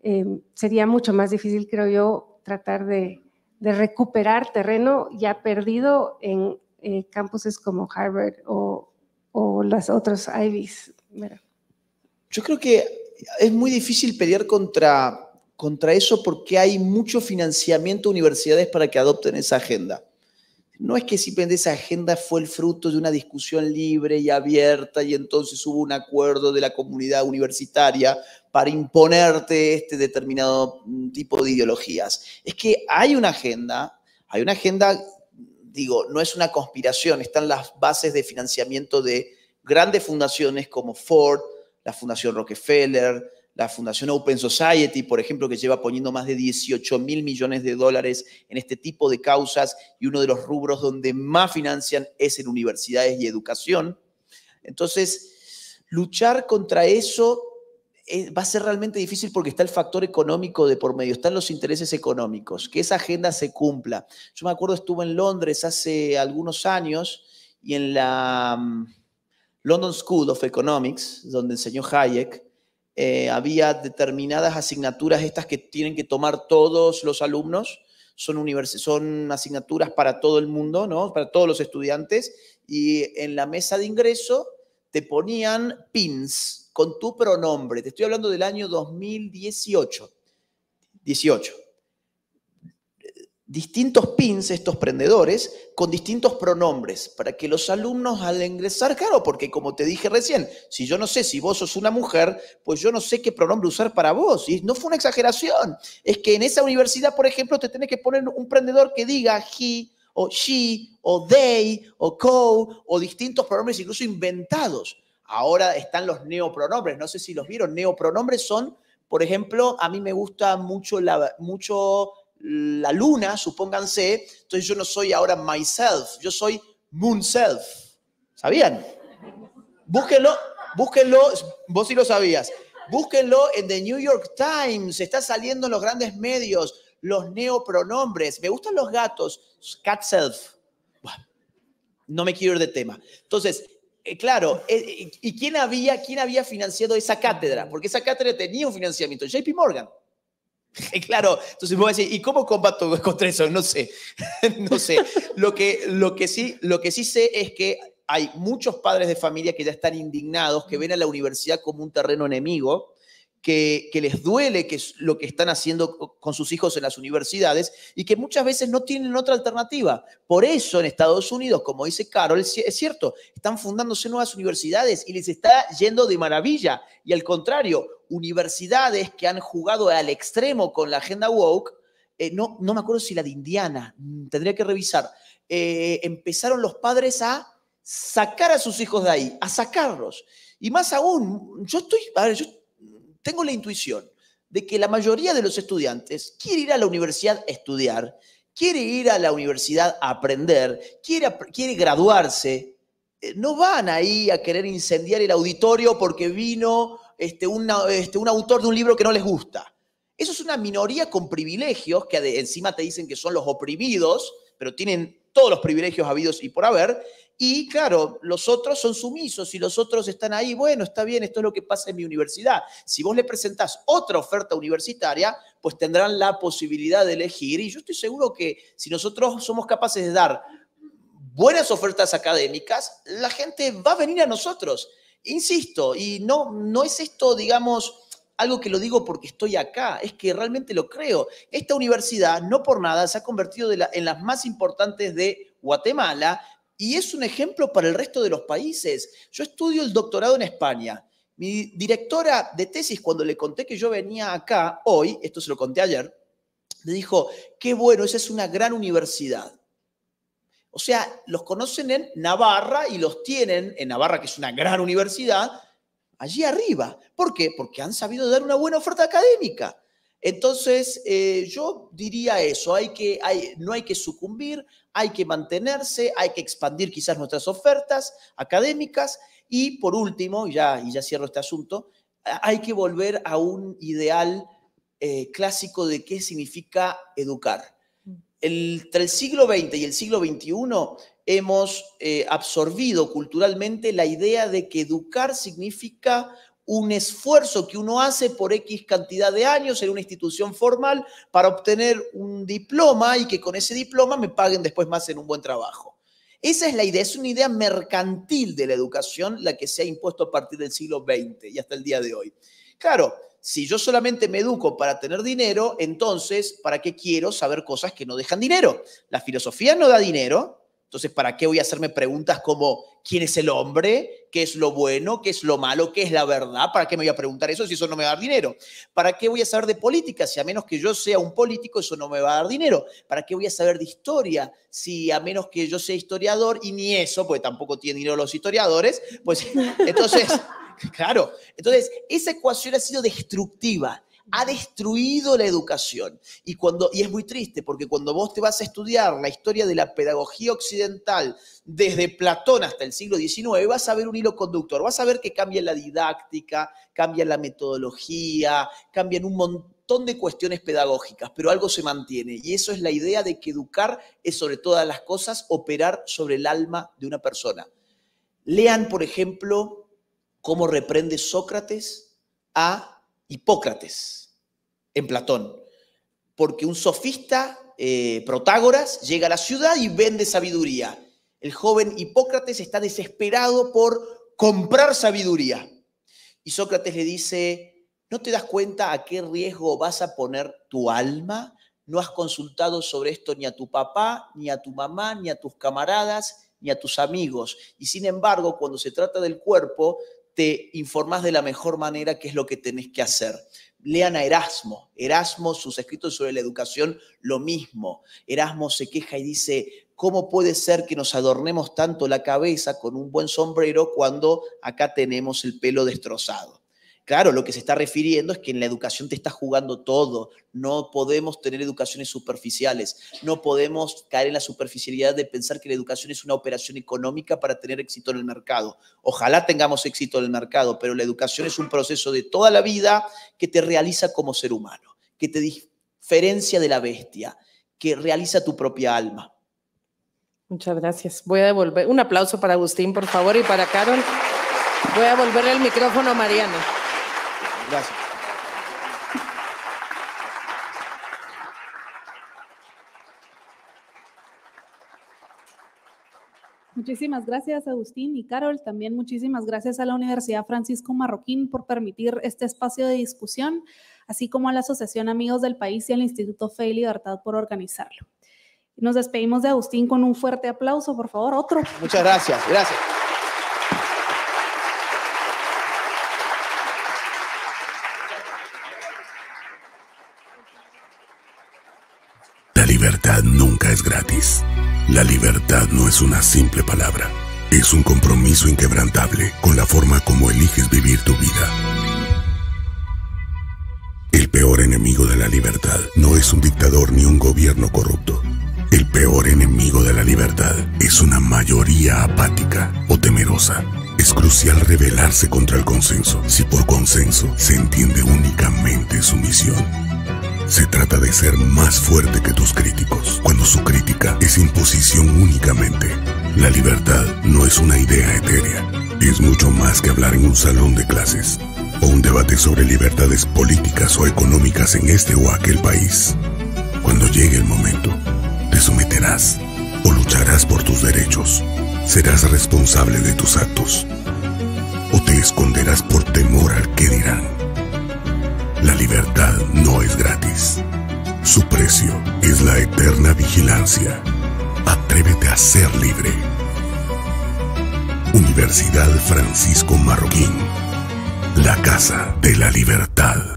S2: Eh, sería mucho más difícil, creo yo, tratar de, recuperar terreno ya perdido en eh, campuses como Harvard o, las otras Ivies.
S3: Yo creo que es muy difícil pelear contra, contra eso porque hay mucho financiamiento a universidades para que adopten esa agenda. No es que simplemente esa agenda fue el fruto de una discusión libre y abierta y entonces hubo un acuerdo de la comunidad universitaria para imponerte este determinado mm, tipo de ideologías. Es que hay una agenda, hay una agenda, digo, no es una conspiración, están las bases de financiamiento de grandes fundaciones como Ford, la Fundación Rockefeller, la Fundación Open Society, por ejemplo, que lleva poniendo más de 18 mil millones de dólares en este tipo de causas y uno de los rubros donde más financian es en universidades y educación. Entonces, luchar contra eso eh, va a ser realmente difícil porque está el factor económico de por medio, están los intereses económicos, que esa agenda se cumpla. Yo me acuerdo, estuve en Londres hace algunos años y en la mm, London School of Economics, donde enseñó Hayek, eh, había determinadas asignaturas, estas que tienen que tomar todos los alumnos, son, son asignaturas para todo el mundo, ¿no? para todos los estudiantes, y en la mesa de ingreso te ponían pins con tu pronombre. Te estoy hablando del año 2018. 18 distintos pins, estos prendedores, con distintos pronombres, para que los alumnos al ingresar, claro, porque como te dije recién, si yo no sé si vos sos una mujer, pues yo no sé qué pronombre usar para vos. Y no fue una exageración. Es que en esa universidad, por ejemplo, te tenés que poner un prendedor que diga he o she o they o co o distintos pronombres incluso inventados. Ahora están los neopronombres, no sé si los vieron, neopronombres son, por ejemplo, a mí me gusta mucho la mucho la luna, supónganse, entonces yo no soy ahora myself, yo soy moon self. ¿Sabían? Búsquenlo, búsquenlo, vos sí lo sabías. Búsquenlo en The New York Times, está saliendo en los grandes medios, los neopronombres. Me gustan los gatos, cat self. no me quiero ir de tema. Entonces, eh, claro, eh, ¿y quién había, quién había financiado esa cátedra? Porque esa cátedra tenía un financiamiento, JP Morgan. Claro, entonces me voy a decir, ¿y cómo combato contra eso? No sé, no sé. Lo que, lo, que sí, lo que sí sé es que hay muchos padres de familia que ya están indignados, que ven a la universidad como un terreno enemigo, que, les duele que es lo que están haciendo con sus hijos en las universidades y que muchas veces no tienen otra alternativa. Por eso en Estados Unidos, como dice Carol, es cierto, están fundándose nuevas universidades y les está yendo de maravilla. Y al contrario, universidades que han jugado al extremo con la agenda woke, eh, no, no me acuerdo si la de Indiana, mm, tendría que revisar, eh, empezaron los padres a sacar a sus hijos de ahí, a sacarlos. Y más aún, yo estoy, tengo la intuición de que la mayoría de los estudiantes quiere ir a la universidad a estudiar, quiere ir a la universidad a aprender, quiere, quiere graduarse. Eh, no van ahí a querer incendiar el auditorio porque vino este, este, un autor de un libro que no les gusta. Eso es una minoría con privilegios que encima te dicen que son los oprimidos, pero tienen todos los privilegios habidos y por haber, y claro, los otros son sumisos y los otros están ahí, bueno, está bien, esto es lo que pasa en mi universidad. Si vos le presentás otra oferta universitaria, pues tendrán la posibilidad de elegir. Y yo estoy seguro que si nosotros somos capaces de dar buenas ofertas académicas, la gente va a venir a nosotros. Insisto, y no, no es esto, digamos, algo que lo digo porque estoy acá, es que realmente lo creo. Esta universidad, no por nada, se ha convertido en las más importantes de Guatemala y es un ejemplo para el resto de los países. Yo estudio el doctorado en España. Mi directora de tesis, cuando le conté que yo venía acá hoy, esto se lo conté ayer, me dijo, qué bueno, esa es una gran universidad. O sea, los conocen en Navarra y los tienen en Navarra, que es una gran universidad, allí arriba. ¿Por qué? Porque han sabido dar una buena oferta académica. Entonces, eh, yo diría eso, hay que, no hay que sucumbir, hay que mantenerse, hay que expandir quizás nuestras ofertas académicas y por último, ya, y ya cierro este asunto, hay que volver a un ideal eh, clásico de qué significa educar. Mm. entre el siglo XX y el siglo XXI hemos eh, absorbido culturalmente la idea de que educar significa un esfuerzo que uno hace por X cantidad de años en una institución formal para obtener un diploma y que con ese diploma me paguen después más en un buen trabajo. Esa es la idea, es una idea mercantil de la educación la que se ha impuesto a partir del siglo XX y hasta el día de hoy. Claro, si yo solamente me educo para tener dinero, entonces, ¿para qué quiero saber cosas que no dejan dinero? La filosofía no da dinero, entonces, ¿para qué voy a hacerme preguntas como quién es el hombre? ¿Qué es lo bueno? ¿Qué es lo malo? ¿Qué es la verdad? ¿Para qué me voy a preguntar eso si eso no me va a dar dinero? ¿Para qué voy a saber de política si a menos que yo sea un político eso no me va a dar dinero? ¿Para qué voy a saber de historia si a menos que yo sea historiador y ni eso, porque tampoco tienen dinero los historiadores? Pues entonces, claro, entonces esa ecuación ha sido destructiva ha destruido la educación. Y, cuando, y es muy triste porque cuando vos te vas a estudiar la historia de la pedagogía occidental desde Platón hasta el siglo XIX, vas a ver un hilo conductor, vas a ver que cambia la didáctica, cambia la metodología, cambian un montón de cuestiones pedagógicas, pero algo se mantiene. Y eso es la idea de que educar es sobre todas las cosas operar sobre el alma de una persona. Lean, por ejemplo, cómo reprende Sócrates a Hipócrates en Platón, porque un sofista, eh, Protágoras, llega a la ciudad y vende sabiduría. El joven Hipócrates está desesperado por comprar sabiduría. Y Sócrates le dice, ¿no te das cuenta a qué riesgo vas a poner tu alma? No has consultado sobre esto ni a tu papá, ni a tu mamá, ni a tus camaradas, ni a tus amigos. Y sin embargo, cuando se trata del cuerpo, te informás de la mejor manera qué es lo que tenés que hacer. Lean a Erasmo. Erasmo, sus escritos sobre la educación, lo mismo. Erasmo se queja y dice, ¿cómo puede ser que nos adornemos tanto la cabeza con un buen sombrero cuando acá tenemos el pelo destrozado? Claro, lo que se está refiriendo es que en la educación te está jugando todo. No podemos tener educaciones superficiales. No podemos caer en la superficialidad de pensar que la educación es una operación económica para tener éxito en el mercado. Ojalá tengamos éxito en el mercado, pero la educación es un proceso de toda la vida que te realiza como ser humano, que te diferencia de la bestia, que realiza tu propia alma.
S4: Muchas gracias. Voy a devolver un aplauso para Agustín, por favor, y para Carol. Voy a devolverle el micrófono a Mariana.
S3: Gracias.
S1: Muchísimas gracias, Agustín y Carol. También muchísimas gracias a la Universidad Francisco Marroquín por permitir este espacio de discusión, así como a la Asociación Amigos del País y al Instituto Fe y Libertad por organizarlo. Nos despedimos de Agustín con un fuerte aplauso, por favor, otro.
S3: Muchas gracias, gracias.
S5: La libertad no es una simple palabra, es un compromiso inquebrantable con la forma como eliges vivir tu vida. El peor enemigo de la libertad no es un dictador ni un gobierno corrupto. El peor enemigo de la libertad es una mayoría apática o temerosa. Es crucial rebelarse contra el consenso si por consenso se entiende únicamente su misión. Se trata de ser más fuerte que tus críticos, cuando su crítica es imposición únicamente. La libertad no es una idea etérea, es mucho más que hablar en un salón de clases o un debate sobre libertades políticas o económicas en este o aquel país. Cuando llegue el momento, te someterás o lucharás por tus derechos. Serás responsable de tus actos o te esconderás por temor al que dirán. La libertad no es gratis. Su precio es la eterna vigilancia. Atrévete a ser libre. Universidad Francisco Marroquín. La Casa de la Libertad.